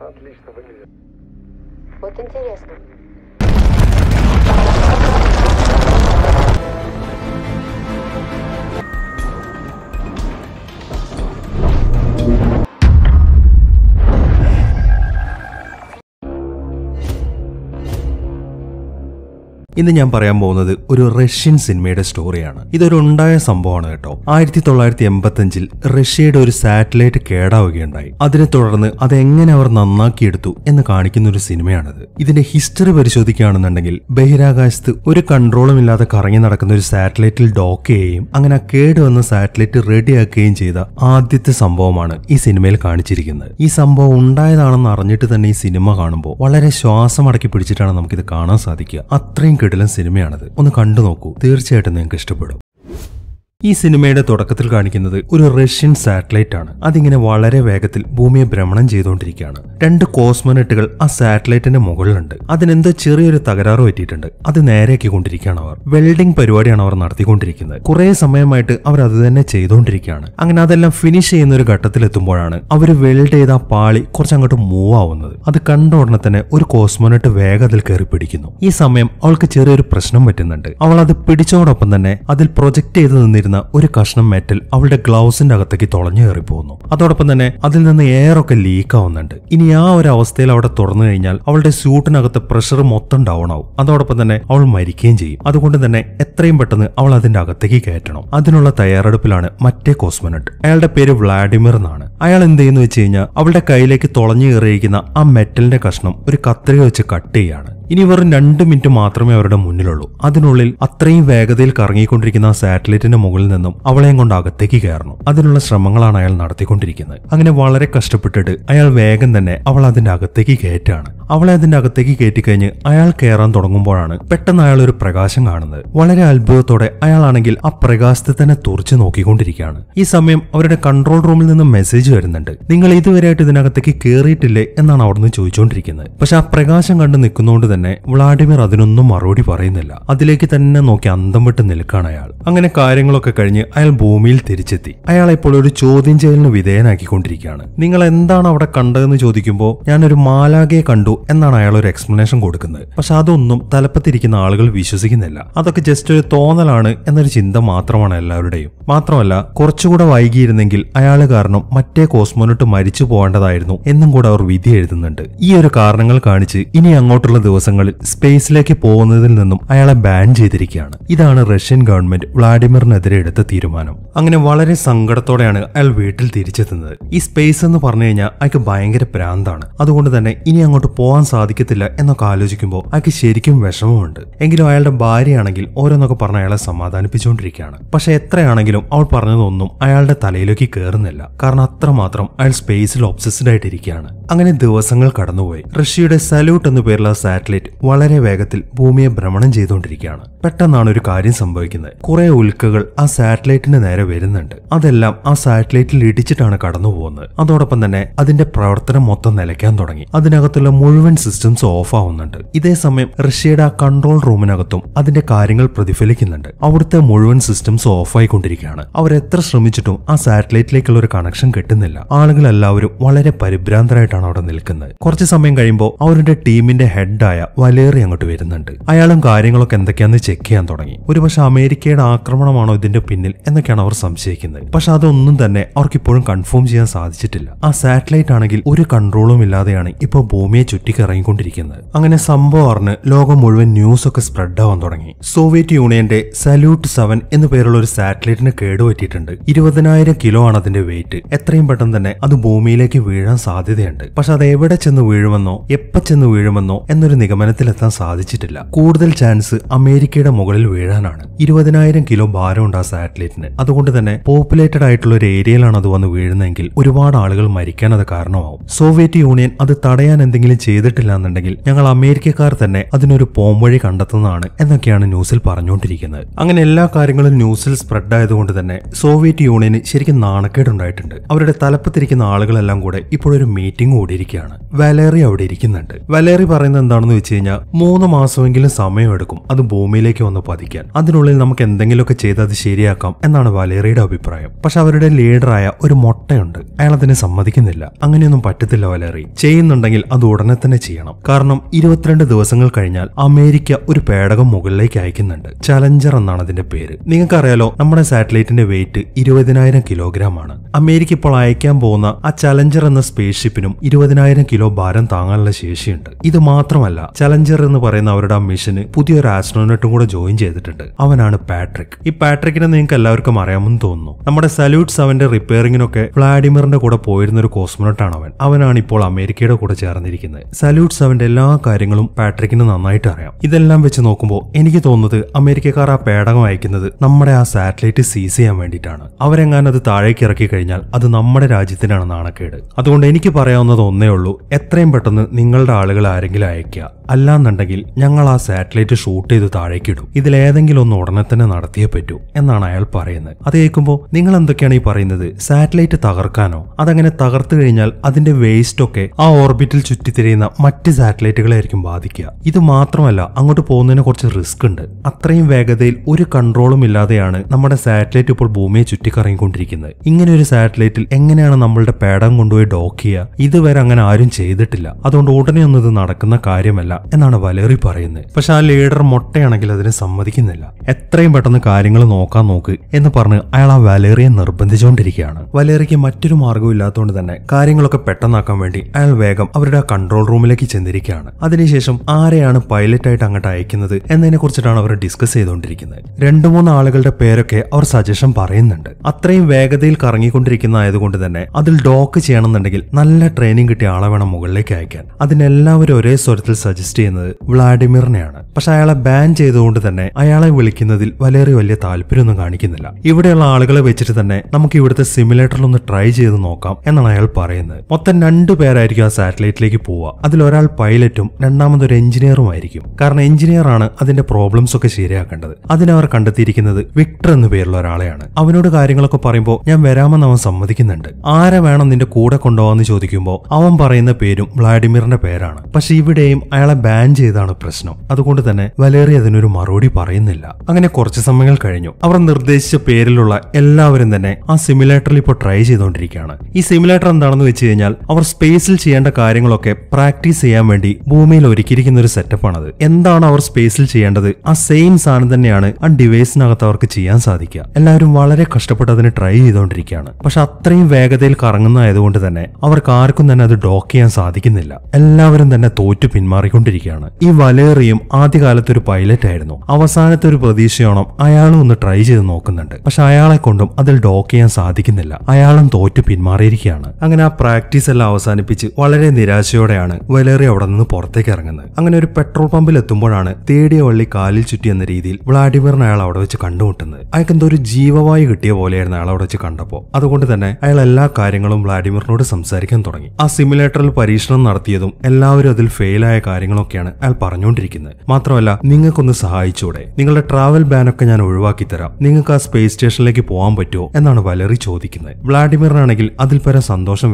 Отлично выглядит. Вот интересно. Thank you. ഇന്ന് ഞാൻ പറയാൻ പോകുന്നത് ഒരു റഷ്യൻ സിനിമയുടെ സ്റ്റോറിയാണ് ഇതൊരു ഉണ്ടായ സംഭവമാണ് കേട്ടോ ആയിരത്തി തൊള്ളായിരത്തി അഞ്ചിൽ റഷ്യയുടെ ഒരു സാറ്റലൈറ്റ് കേടാവുകയുണ്ടായി അതിനെ തുടർന്ന് അതെങ്ങനെ അവർ നന്നാക്കിയെടുത്തു എന്ന് കാണിക്കുന്ന ഒരു സിനിമയാണത് ഇതിന്റെ ഹിസ്റ്ററി പരിശോധിക്കുകയാണെന്നുണ്ടെങ്കിൽ ബഹിരാകാശത്ത് ഒരു കൺട്രോളും ഇല്ലാതെ കറങ്ങി നടക്കുന്ന ഒരു സാറ്റലൈറ്റിൽ ഡോക്ക് ചെയ്യുകയും അങ്ങനെ കേടുവന്ന സാറ്റലൈറ്റ് റെഡിയാക്കുകയും ചെയ്ത ആദ്യത്തെ സംഭവമാണ് ഈ സിനിമയിൽ കാണിച്ചിരിക്കുന്നത് ഈ സംഭവം ഉണ്ടായതാണെന്ന് അറിഞ്ഞിട്ട് തന്നെ ഈ സിനിമ കാണുമ്പോൾ വളരെ ശ്വാസം അടക്കി പിടിച്ചിട്ടാണ് നമുക്കിത് കാണാൻ സാധിക്കുക അത്രയും കിടിലൻ സിനിമയാണത് ഒന്ന് കണ്ടു നോക്കൂ തീർച്ചയായിട്ടും നിങ്ങൾക്ക് ഇഷ്ടപ്പെടും ഈ സിനിമയുടെ തുടക്കത്തിൽ കാണിക്കുന്നത് ഒരു റഷ്യൻ സാറ്റലൈറ്റ് ആണ് അതിങ്ങനെ വളരെ വേഗത്തിൽ ഭൂമിയെ ഭ്രമണം ചെയ്തുകൊണ്ടിരിക്കുകയാണ് രണ്ട് കോസ്മോനറ്റുകൾ ആ സാറ്റലൈറ്റിന്റെ മുകളിലുണ്ട് അതിനെന്തോ ചെറിയൊരു തകരാറ് പറ്റിയിട്ടുണ്ട് അത് കൊണ്ടിരിക്കുകയാണ് അവർ വെൽഡിംഗ് പരിപാടിയാണ് അവർ നടത്തിക്കൊണ്ടിരിക്കുന്നത് കുറെ സമയമായിട്ട് അവർ അത് തന്നെ ചെയ്തുകൊണ്ടിരിക്കുകയാണ് അങ്ങനെ അതെല്ലാം ഫിനിഷ് ചെയ്യുന്ന ഒരു ഘട്ടത്തിൽ എത്തുമ്പോഴാണ് അവർ വെൽഡ് ചെയ്ത ആ പാളി കുറച്ച് അങ്ങോട്ട് മൂവ് ആവുന്നത് അത് കണ്ട ഉടനെ തന്നെ ഒരു കോസ്മോനറ്റ് വേഗം അതിൽ കയറി പിടിക്കുന്നു ഈ സമയം അവൾക്ക് ചെറിയൊരു പ്രശ്നം പറ്റുന്നുണ്ട് അവൾ അത് പിടിച്ചതോടൊപ്പം തന്നെ അതിൽ പ്രൊജക്ട് ചെയ്ത് നിന്നിരുന്നു കിടക്കുന്ന ഒരു കഷ്ണം മെറ്റൽ അവളുടെ ഗ്ലൗസിന്റെ അകത്തേക്ക് തുളഞ്ഞു കയറി പോകുന്നു അതോടൊപ്പം തന്നെ അതിൽ നിന്ന് എയറൊക്കെ ലീക്ക് ആവുന്നുണ്ട് ഇനി ആ ഒരു അവസ്ഥയിൽ അവിടെ തുറന്നു കഴിഞ്ഞാൽ അവളുടെ സ്യൂട്ടിനകത്ത് പ്രഷർ മൊത്തം ഡൗൺ ആവും അതോടൊപ്പം തന്നെ അവൾ മരിക്കുകയും ചെയ്യും അതുകൊണ്ട് തന്നെ എത്രയും പെട്ടെന്ന് അവൾ അതിന്റെ അകത്തേക്ക് കയറ്റണം അതിനുള്ള തയ്യാറെടുപ്പിലാണ് മറ്റേ കോസ്മനട്ട് അയാളുടെ പേര് വ്ളാഡിമിർ എന്നാണ് അയാൾ എന്ത് ചെയ്യുന്നു വെച്ച് കഴിഞ്ഞാൽ അവളുടെ കയ്യിലേക്ക് തുളഞ്ഞു കയറിയിരിക്കുന്ന ആ മെറ്റലിന്റെ കഷ്ണം ഒരു കത്രിക വെച്ച് കട്ട് ചെയ്യാണ് ഇനി വെറും രണ്ട് മിനിറ്റ് മാത്രമേ അവരുടെ മുന്നിലുള്ളൂ അതിനുള്ളിൽ അത്രയും വേഗതയിൽ കറങ്ങിക്കൊണ്ടിരിക്കുന്ന ആ സാറ്റലൈറ്റിന്റെ മുകളിൽ നിന്നും അവളെയും കൊണ്ട് അകത്തേക്ക് കയറണം അതിനുള്ള ശ്രമങ്ങളാണ് അയാൾ നടത്തിക്കൊണ്ടിരിക്കുന്നത് അങ്ങനെ വളരെ കഷ്ടപ്പെട്ടിട്ട് അയാൾ വേഗം തന്നെ അവൾ അതിന്റെ അകത്തേക്ക് കയറ്റാണ് അവളെ അതിന്റെ അകത്തേക്ക് കയറ്റിക്കഴിഞ്ഞ് അയാൾ കയറാൻ തുടങ്ങുമ്പോഴാണ് പെട്ടെന്ന് അയാൾ ഒരു പ്രകാശം കാണുന്നത് വളരെ അത്ഭുതത്തോടെ അയാളാണെങ്കിൽ ആ പ്രകാശത്തെ തന്നെ തുറച്ചു നോക്കിക്കൊണ്ടിരിക്കുകയാണ് ഈ സമയം അവരുടെ കൺട്രോൾ റൂമിൽ നിന്ന് മെസ്സേജ് വരുന്നുണ്ട് നിങ്ങൾ ഇതുവരെയായിട്ട് ഇതിനകത്തേക്ക് കയറിയിട്ടില്ലേ എന്നാണ് അവിടുന്ന് ചോദിച്ചുകൊണ്ടിരിക്കുന്നത് പക്ഷെ ആ പ്രകാശം കണ്ട് നിൽക്കുന്നതുകൊണ്ട് തന്നെ വ്ളാഡിമിർ അതിനൊന്നും മറുപടി പറയുന്നില്ല അതിലേക്ക് തന്നെ നോക്കി അന്തം വിട്ട് നിൽക്കുകയാണ് അയാൾ അങ്ങനെ കാര്യങ്ങളൊക്കെ കഴിഞ്ഞ് അയാൾ ഭൂമിയിൽ തിരിച്ചെത്തി അയാൾ ഇപ്പോൾ ഒരു ചോദ്യം ചെയ്യലിന് വിധേയനാക്കിക്കൊണ്ടിരിക്കുകയാണ് നിങ്ങൾ എന്താണ് അവിടെ കണ്ടതെന്ന് ചോദിക്കുമ്പോൾ ഞാനൊരു മാലാകയെ കണ്ടു എന്നാണ് അയാൾ ഒരു എക്സ്പ്ലനേഷൻ കൊടുക്കുന്നത് പക്ഷെ അതൊന്നും തലപ്പത്തിരിക്കുന്ന ആളുകൾ വിശ്വസിക്കുന്നില്ല അതൊക്കെ ജസ്റ്റ് ഒരു തോന്നലാണ് എന്നൊരു ചിന്ത മാത്രമാണ് എല്ലാവരുടെയും മാത്രമല്ല കുറച്ചുകൂടെ വൈകിയിരുന്നെങ്കിൽ അയാൾ കാരണം മറ്റേ കോസ്മോനോട്ട് മരിച്ചു പോകേണ്ടതായിരുന്നു എന്നും കൂടെ അവർ വിധി എഴുതുന്നുണ്ട് ഈ ഒരു കാരണങ്ങൾ കാണിച്ച് ഇനി അങ്ങോട്ടുള്ള ദിവസങ്ങളിൽ സ്പേസിലേക്ക് പോകുന്നതിൽ നിന്നും അയാളെ ബാൻ ചെയ്തിരിക്കുകയാണ് ഇതാണ് റഷ്യൻ ഗവൺമെന്റ് വ്ളാഡിമിറിനെതിരെ എടുത്ത തീരുമാനം അങ്ങനെ വളരെ സങ്കടത്തോടെയാണ് അയാൾ വീട്ടിൽ തിരിച്ചെത്തുന്നത് ഈ സ്പേസ് എന്ന് പറഞ്ഞു കഴിഞ്ഞാൽ അയാൾക്ക് ഭയങ്കര പ്രാന്താണ് അതുകൊണ്ട് തന്നെ ഇനി അങ്ങോട്ട് പോ പോവാൻ സാധിക്കത്തില്ല എന്നൊക്കെ ആലോചിക്കുമ്പോൾ അയാൾക്ക് ശരിക്കും വിഷമമുണ്ട് എങ്കിലും അയാളുടെ ഭാര്യയാണെങ്കിൽ ഓരോന്നൊക്കെ പറഞ്ഞ അയാളെ സമാധാനിപ്പിച്ചുകൊണ്ടിരിക്കുകയാണ് പക്ഷെ എത്രയാണെങ്കിലും അവൾ പറഞ്ഞതൊന്നും അയാളുടെ തലയിലേക്ക് കയറുന്നില്ല കാരണം അത്രമാത്രം അയാൾ സ്പേസിൽ ഒബ്സസ്ഡ് ആയിട്ടിരിക്കുകയാണ് അങ്ങനെ ദിവസങ്ങൾ കടന്നുപോയി റഷ്യയുടെ സല്യൂട്ട് എന്നു പേരുള്ള സാറ്റലൈറ്റ് വളരെ വേഗത്തിൽ ഭൂമിയെ ഭ്രമണം ചെയ്തുകൊണ്ടിരിക്കുകയാണ് പെട്ടെന്നാണ് ഒരു കാര്യം സംഭവിക്കുന്നത് കുറെ ഉൽക്കകൾ ആ സാറ്റലൈറ്റിന് നേരെ വരുന്നുണ്ട് അതെല്ലാം ആ സാറ്റലൈറ്റിൽ ഇടിച്ചിട്ടാണ് കടന്നു പോകുന്നത് അതോടൊപ്പം തന്നെ അതിന്റെ പ്രവർത്തനം മൊത്തം നിലയ്ക്കാൻ തുടങ്ങി അതിനകത്തുള്ള മുഴുവൻ സിസ്റ്റംസ് ഓഫ് ആവുന്നുണ്ട് ഇതേ സമയം റഷ്യയുടെ ആ കൺട്രോൾ റൂമിനകത്തും അതിന്റെ കാര്യങ്ങൾ പ്രതിഫലിക്കുന്നുണ്ട് അവിടുത്തെ മുഴുവൻ സിസ്റ്റംസ് ഓഫ് ആയിക്കൊണ്ടിരിക്കുകയാണ് അവർ എത്ര ശ്രമിച്ചിട്ടും ആ സാറ്റലൈറ്റിലേക്കുള്ള ഒരു കണക്ഷൻ കിട്ടുന്നില്ല ആളുകൾ എല്ലാവരും വളരെ പരിഭ്രാന്തരായിട്ടാണ് അവിടെ നിൽക്കുന്നത് കുറച്ച് സമയം കഴിയുമ്പോൾ അവരുടെ ടീമിന്റെ ഹെഡായ വലേറി അങ്ങോട്ട് വരുന്നുണ്ട് അയാളും കാര്യങ്ങളൊക്കെ എന്തൊക്കെയാന്ന് ചെക്ക് ചെയ്യാൻ തുടങ്ങി ഒരുപക്ഷെ അമേരിക്കയുടെ ആക്രമണമാണോ ഇതിന്റെ പിന്നിൽ എന്നൊക്കെയാണ് അവർ സംശയിക്കുന്നത് പക്ഷെ അതൊന്നും തന്നെ അവർക്ക് ഇപ്പോഴും കൺഫേം ചെയ്യാൻ സാധിച്ചിട്ടില്ല ആ സാറ്റലൈറ്റ് ആണെങ്കിൽ ഒരു കൺട്രോളും ഇല്ലാതെയാണ് ഇപ്പോൾ ഭൂമിയെ ചുറ്റിക്കറങ്ങിക്കൊണ്ടിരിക്കുന്നത് അങ്ങനെ സംഭവം അറിഞ്ഞ് ലോകം മുഴുവൻ ന്യൂസ് ഒക്കെ സ്പ്രെഡ് ആവാൻ തുടങ്ങി സോവിയറ്റ് യൂണിയന്റെ സല്യൂട്ട് സെവൻ എന്നു പേരുള്ള ഒരു സാറ്റലൈറ്റിന് കേടുപറ്റിയിട്ടുണ്ട് ഇരുപതിനായിരം കിലോ ആണ് അതിന്റെ വെയിറ്റ് എത്രയും പെട്ടെന്ന് തന്നെ അത് ഭൂമിയിലേക്ക് വീഴാൻ സാധ്യതയുണ്ട് പക്ഷെ അത് എവിടെ ചെന്ന് വീഴുമെന്നോ എപ്പ ചെന്ന് വീഴുമെന്നോ എന്നൊരു നിഗമനത്തിലെത്താൻ സാധിച്ചിട്ടില്ല കൂടുതൽ ചാൻസ് അമേരിക്കയുടെ മുകളിൽ വീഴാനാണ് ഇരുപതിനായിരം കിലോ ഭാരമുണ്ട് ആ സാറ്റലൈറ്റിന് അതുകൊണ്ട് തന്നെ പോപ്പുലേറ്റഡ് ആയിട്ടുള്ള ഒരു ഏരിയയിലാണ് അത് വന്ന് വീഴുന്നതെങ്കിൽ ഒരുപാട് ആളുകൾ മരിക്കാൻ അത് കാരണമാവും സോവിയറ്റ് യൂണിയൻ അത് തടയാൻ എന്തെങ്കിലും ചെയ്തിട്ടില്ല എന്നുണ്ടെങ്കിൽ ഞങ്ങൾ അമേരിക്കക്കാർ തന്നെ അതിനൊരു പോംവഴി കണ്ടെത്തുന്നതാണ് എന്നൊക്കെയാണ് ന്യൂസിൽ പറഞ്ഞുകൊണ്ടിരിക്കുന്നത് അങ്ങനെ എല്ലാ കാര്യങ്ങളും ന്യൂസിൽ സ്പ്രെഡ് ആയതുകൊണ്ട് തന്നെ സോവിയറ്റ് യൂണിയന് ശരിക്കും നാണക്കേടുണ്ടായിട്ടുണ്ട് അവരുടെ തലപ്പത്തിരിക്കുന്ന ആളുകളെല്ലാം കൂടെ ഇപ്പോഴൊരു മീറ്റിംഗ് ഓടിയിരിക്കുകയാണ് വലേറി അവിടെ ഇരിക്കുന്നുണ്ട് വലേറി പറയുന്നത് എന്താണെന്ന് വെച്ച് കഴിഞ്ഞാൽ മൂന്ന് മാസമെങ്കിലും സമയമെടുക്കും അത് ഭൂമിയിലേക്ക് വന്ന് പതിക്കാൻ അതിനുള്ളിൽ നമുക്ക് എന്തെങ്കിലുമൊക്കെ ചെയ്ത് അത് ശരിയാക്കാം എന്നാണ് വലേറിയുടെ അഭിപ്രായം പക്ഷെ അവരുടെ ലീഡറായ ഒരു മൊട്ടയുണ്ട് അയാൾ അതിനെ സമ്മതിക്കുന്നില്ല അങ്ങനെയൊന്നും പറ്റത്തില്ല വലേറി ചെയ്യുന്നുണ്ടെങ്കിൽ അത് ഉടനെ തന്നെ ചെയ്യണം കാരണം ഇരുപത്തിരണ്ട് ദിവസങ്ങൾ കഴിഞ്ഞാൽ അമേരിക്ക ഒരു പേടകം മുകളിലേക്ക് അയക്കുന്നുണ്ട് ചലഞ്ചർ എന്നാണ് അതിന്റെ പേര് നിങ്ങൾക്കറിയാലോ നമ്മുടെ സാറ്റലൈറ്റിന്റെ വെയിറ്റ് ഇരുപതിനായിരം കിലോഗ്രാം ആണ് അമേരിക്ക ഇപ്പോൾ അയക്കാൻ പോകുന്ന ആ ചലഞ്ചർ എന്ന സ്പേസ് ഷിപ്പിനും ഇരുപതിനായിരം കിലോ ഭാരം താങ്ങാനുള്ള ശേഷിയുണ്ട് ഇത് മാത്രമല്ല ചലഞ്ചർ എന്ന് പറയുന്ന അവരുടെ ആ മിഷന് പുതിയൊരു ആസ്ട്രോനോട്ടും കൂടെ ജോയിൻ ചെയ്തിട്ടുണ്ട് അവനാണ് പാട്രിക് ഈ പാട്രിക്കിനെ നിങ്ങൾക്ക് എല്ലാവർക്കും അറിയാമെന്ന് തോന്നുന്നു നമ്മുടെ സല്യൂട്ട് സെവന്റെ റിപ്പയറിങ്ങിനൊക്കെ വ്ളാഡിമിറിന്റെ കൂടെ പോയിരുന്ന ഒരു കോസ്മോണട്ടാണ് അവൻ അവനാണ് ഇപ്പോൾ അമേരിക്കയുടെ കൂടെ ചേർന്നിരിക്കുന്നത് സല്യൂട്ട് സെവന്റെ എല്ലാ കാര്യങ്ങളും പാട്രിക്കിന് നന്നായിട്ട് അറിയാം ഇതെല്ലാം വെച്ച് നോക്കുമ്പോൾ എനിക്ക് തോന്നുന്നത് അമേരിക്കക്കാർ ആ പേടകം അയക്കുന്നത് നമ്മുടെ ആ സാറ്റലൈറ്റ് സീസ് ചെയ്യാൻ വേണ്ടിയിട്ടാണ് അവരെങ്ങാനും അത് താഴേക്ക് ഇറക്കി കഴിഞ്ഞാൽ അത് നമ്മുടെ രാജ്യത്തിനാണ് നാണക്കേട് അതുകൊണ്ട് എനിക്ക് പറയാവുന്നത് ഒന്നേ ഉള്ളൂ എത്രയും പെട്ടെന്ന് നിങ്ങളുടെ ആളുകൾ ആരെങ്കിലും അയക്കുക അല്ലാന്നുണ്ടെങ്കിൽ ഞങ്ങൾ ആ സാറ്റലൈറ്റ് ഷൂട്ട് ചെയ്ത് താഴേക്കിടും ഇതിലേതെങ്കിലും ഒന്ന് ഉടനെ തന്നെ നടത്തിയേ പറ്റൂ എന്നാണ് അയാൾ പറയുന്നത് അത് കേൾക്കുമ്പോൾ നിങ്ങൾ എന്തൊക്കെയാണ് ഈ പറയുന്നത് സാറ്റലൈറ്റ് തകർക്കാനോ അതങ്ങനെ തകർത്തു കഴിഞ്ഞാൽ അതിന്റെ വേസ്റ്റ് ഒക്കെ ആ ഓർബിറ്റിൽ ചുറ്റിത്തിരിയുന്ന ചെയ്യുന്ന മറ്റ് സാറ്റലൈറ്റുകളായിരിക്കും ബാധിക്കുക ഇത് മാത്രമല്ല അങ്ങോട്ട് പോകുന്നതിന് കുറച്ച് റിസ്ക് ഉണ്ട് അത്രയും വേഗതയിൽ ഒരു കൺട്രോളും ഇല്ലാതെയാണ് നമ്മുടെ സാറ്റലൈറ്റ് ഇപ്പോൾ ഭൂമിയെ ചുറ്റിക്കറങ്ങിക്കൊണ്ടിരിക്കുന്നത് ഇങ്ങനെ ഒരു സാറ്റലൈറ്റിൽ എങ്ങനെയാണ് നമ്മളുടെ പേടം കൊണ്ടുപോയി ഡോക്ക് ചെയ്യുക ഇതുവരെ അങ്ങനെ ആരും ചെയ്തിട്ടില്ല അതുകൊണ്ട് ഉടനെ ഒന്നും ഇത് നടക്കുന്ന കാര്യമല്ല എന്നാണ് വലേറി പറയുന്നത് പക്ഷെ ആ ലീഡർ മൊട്ടയാണെങ്കിൽ അതിന് സമ്മതിക്കുന്നില്ല എത്രയും പെട്ടെന്ന് കാര്യങ്ങൾ നോക്കാൻ നോക്ക് എന്ന് പറഞ്ഞ് അയാൾ ആ വലേറിയെ നിർബന്ധിച്ചുകൊണ്ടിരിക്കുകയാണ് വലേറിക്ക് മറ്റൊരു മാർഗ്ഗവും ഇല്ലാത്തതുകൊണ്ട് തന്നെ കാര്യങ്ങളൊക്കെ പെട്ടെന്നാക്കാൻ വേണ്ടി അയാൾ വേഗം അവരുടെ ആ കൺട്രോൾ റൂമിലേക്ക് ചെന്നിരിക്കുകയാണ് അതിനുശേഷം ആരെയാണ് പൈലറ്റായിട്ട് അങ്ങോട്ട് അയക്കുന്നത് എന്നതിനെ കുറിച്ചിട്ടാണ് അവർ ഡിസ്കസ് ചെയ്തുകൊണ്ടിരിക്കുന്നത് രണ്ടു മൂന്ന് ആളുകളുടെ പേരൊക്കെ അവർ സജഷൻ പറയുന്നുണ്ട് അത്രയും വേഗതയിൽ കറങ്ങിക്കൊണ്ടിരിക്കുന്ന ആയതുകൊണ്ട് തന്നെ അതിൽ ഡോക്ക് ചെയ്യണമെന്നുണ്ടെങ്കിൽ നല്ല ട്രെയിനിങ് കിട്ടിയ ആളെ വേണം മുകളിലേക്ക് അയക്കാൻ അതിനെല്ലാവരും ഒരേ സ്വരത്തിൽ സജസ്റ്റ് ചെയ്യുന്നത് വ്ളാഡിമിറിനെയാണ് പക്ഷെ അയാളെ ബാൻ ചെയ്തുകൊണ്ട് തന്നെ അയാളെ വിളിക്കുന്നതിൽ വളരെ വലിയ താല്പര്യമൊന്നും കാണിക്കുന്നില്ല ഇവിടെയുള്ള ആളുകളെ വെച്ചിട്ട് തന്നെ നമുക്ക് ഇവിടുത്തെ സിമുലേറ്ററിൽ ഒന്ന് ട്രൈ ചെയ്ത് നോക്കാം എന്നാണ് അയാൾ പറയുന്നത് മൊത്തം രണ്ടു പേരായിരിക്കും ആ സാറ്റലൈറ്റിലേക്ക് പോവുക അതിലൊരാൾ പൈലറ്റും രണ്ടാമതൊരു എഞ്ചിനീയറുമായിരിക്കും കാരണം എഞ്ചിനീയറാണ് അതിന്റെ പ്രോബ്ലംസ് ഒക്കെ ശരിയാക്കേണ്ടത് അതിനവർ കണ്ടെത്തിയിരിക്കുന്നത് വിക്ടർ എന്നു പേരുള്ള ഒരാളെയാണ് അവനോട് കാര്യങ്ങളൊക്കെ പറയുമ്പോൾ ഞാൻ വരാമെന്ന് അവൻ സമ്മതിക്കുന്നുണ്ട് ആരെ വേണം നിന്റെ കൂടെ കൊണ്ടുപോകാന്ന് ചോദിക്കുമ്പോൾ അവൻ പറയുന്ന പേരും വ്ളാഡിമിറിന്റെ പേരാണ് പക്ഷെ ഇവിടെയും അയാളെ ബാൻ ചെയ്താണ് പ്രശ്നം അതുകൊണ്ട് തന്നെ വലേറി അതിനൊരു മറുപടി പറയുന്നില്ല അങ്ങനെ കുറച്ച് സമയങ്ങൾ കഴിഞ്ഞു അവർ നിർദ്ദേശിച്ച പേരിലുള്ള എല്ലാവരും തന്നെ ആ സിമുലേറ്ററിൽ ഇപ്പോൾ ട്രൈ ചെയ്തുകൊണ്ടിരിക്കുകയാണ് ഈ സിമുലേറ്റർ എന്താണെന്ന് വെച്ച് കഴിഞ്ഞാൽ അവർ സ്പേസിൽ ചെയ്യേണ്ട കാര്യങ്ങളൊക്കെ പ്രാക്ടീസ് ചെയ്യാൻ വേണ്ടി ഭൂമിയിൽ ഒരുക്കിയിരിക്കുന്ന ഒരു സെറ്റപ്പാണത് എന്താണ് അവർ സ്പേസിൽ ചെയ്യേണ്ടത് ആ സെയിം സാധനം തന്നെയാണ് ആ ഡിവൈസിനകത്ത് അവർക്ക് ചെയ്യാൻ സാധിക്കുക എല്ലാവരും വളരെ കഷ്ടപ്പെട്ട് അതിന് ട്രൈ ചെയ്തുകൊണ്ടിരിക്കുകയാണ് പക്ഷെ അത്രയും വേഗതയിൽ കറങ്ങുന്നതായതുകൊണ്ട് തന്നെ അവർക്ക് ആർക്കും തന്നെ അത് ഡോക്ക് ചെയ്യാൻ സാധിക്കുന്നില്ല എല്ലാവരും തന്നെ തോറ്റു പിന്മാറിക്കൊണ്ടിരിക്കുകയാണ് ഈ വലേറിയും ആദ്യകാലത്ത് ഒരു പൈലറ്റ് ആയിരുന്നു അവസാനത്തെ ഒരു പ്രതീക്ഷയോണം അയാളും ഒന്ന് ട്രൈ ചെയ്ത് നോക്കുന്നുണ്ട് പക്ഷെ അയാളെ കൊണ്ടും അതിൽ ഡോക്ക് ചെയ്യാൻ സാധിക്കുന്നില്ല അയാളും തോറ്റു പിന്മാറിയിരിക്കുകയാണ് അങ്ങനെ ആ പ്രാക്ടീസ് എല്ലാം അവസാനിപ്പിച്ച് വളരെ നിരാശയോടെയാണ് പറഞ്ഞാണ് വലേറി അവിടെ നിന്ന് പുറത്തേക്ക് ഇറങ്ങുന്നത് അങ്ങനെ ഒരു പെട്രോൾ പമ്പിൽ എത്തുമ്പോഴാണ് തേടിയ വള്ളി കാലിൽ ചുറ്റി എന്ന രീതിയിൽ വ്ളാഡിമിറിന് അയാൾ അവിടെ വെച്ച് കണ്ടുമുട്ടുന്നത് അയാൾക്ക് എന്തോ ഒരു ജീവവായു കിട്ടിയ പോലെയായിരുന്നു അയാൾ അവിടെ വെച്ച് കണ്ടപ്പോൾ അതുകൊണ്ട് തന്നെ അയാൾ എല്ലാ കാര്യങ്ങളും വ്ളാഡിമിറിനോട് സംസാരിക്കാൻ തുടങ്ങി ആ സിമുലേറ്ററിൽ പരീക്ഷണം നടത്തിയതും എല്ലാവരും അതിൽ ഫെയിലായ കാര്യങ്ങളൊക്കെയാണ് അയാൾ പറഞ്ഞുകൊണ്ടിരിക്കുന്നത് മാത്രമല്ല നിങ്ങൾക്കൊന്ന് സഹായിച്ചൂടെ നിങ്ങളുടെ ട്രാവൽ ബാനൊക്കെ ഞാൻ ഒഴിവാക്കി തരാം നിങ്ങൾക്ക് ആ സ്പേസ് സ്റ്റേഷനിലേക്ക് പോകാൻ പറ്റുമോ എന്നാണ് വലറി ചോദിക്കുന്നത് വ്ളാഡിമിറിനാണെങ്കിൽ അതിൽ പരം സന്തോഷം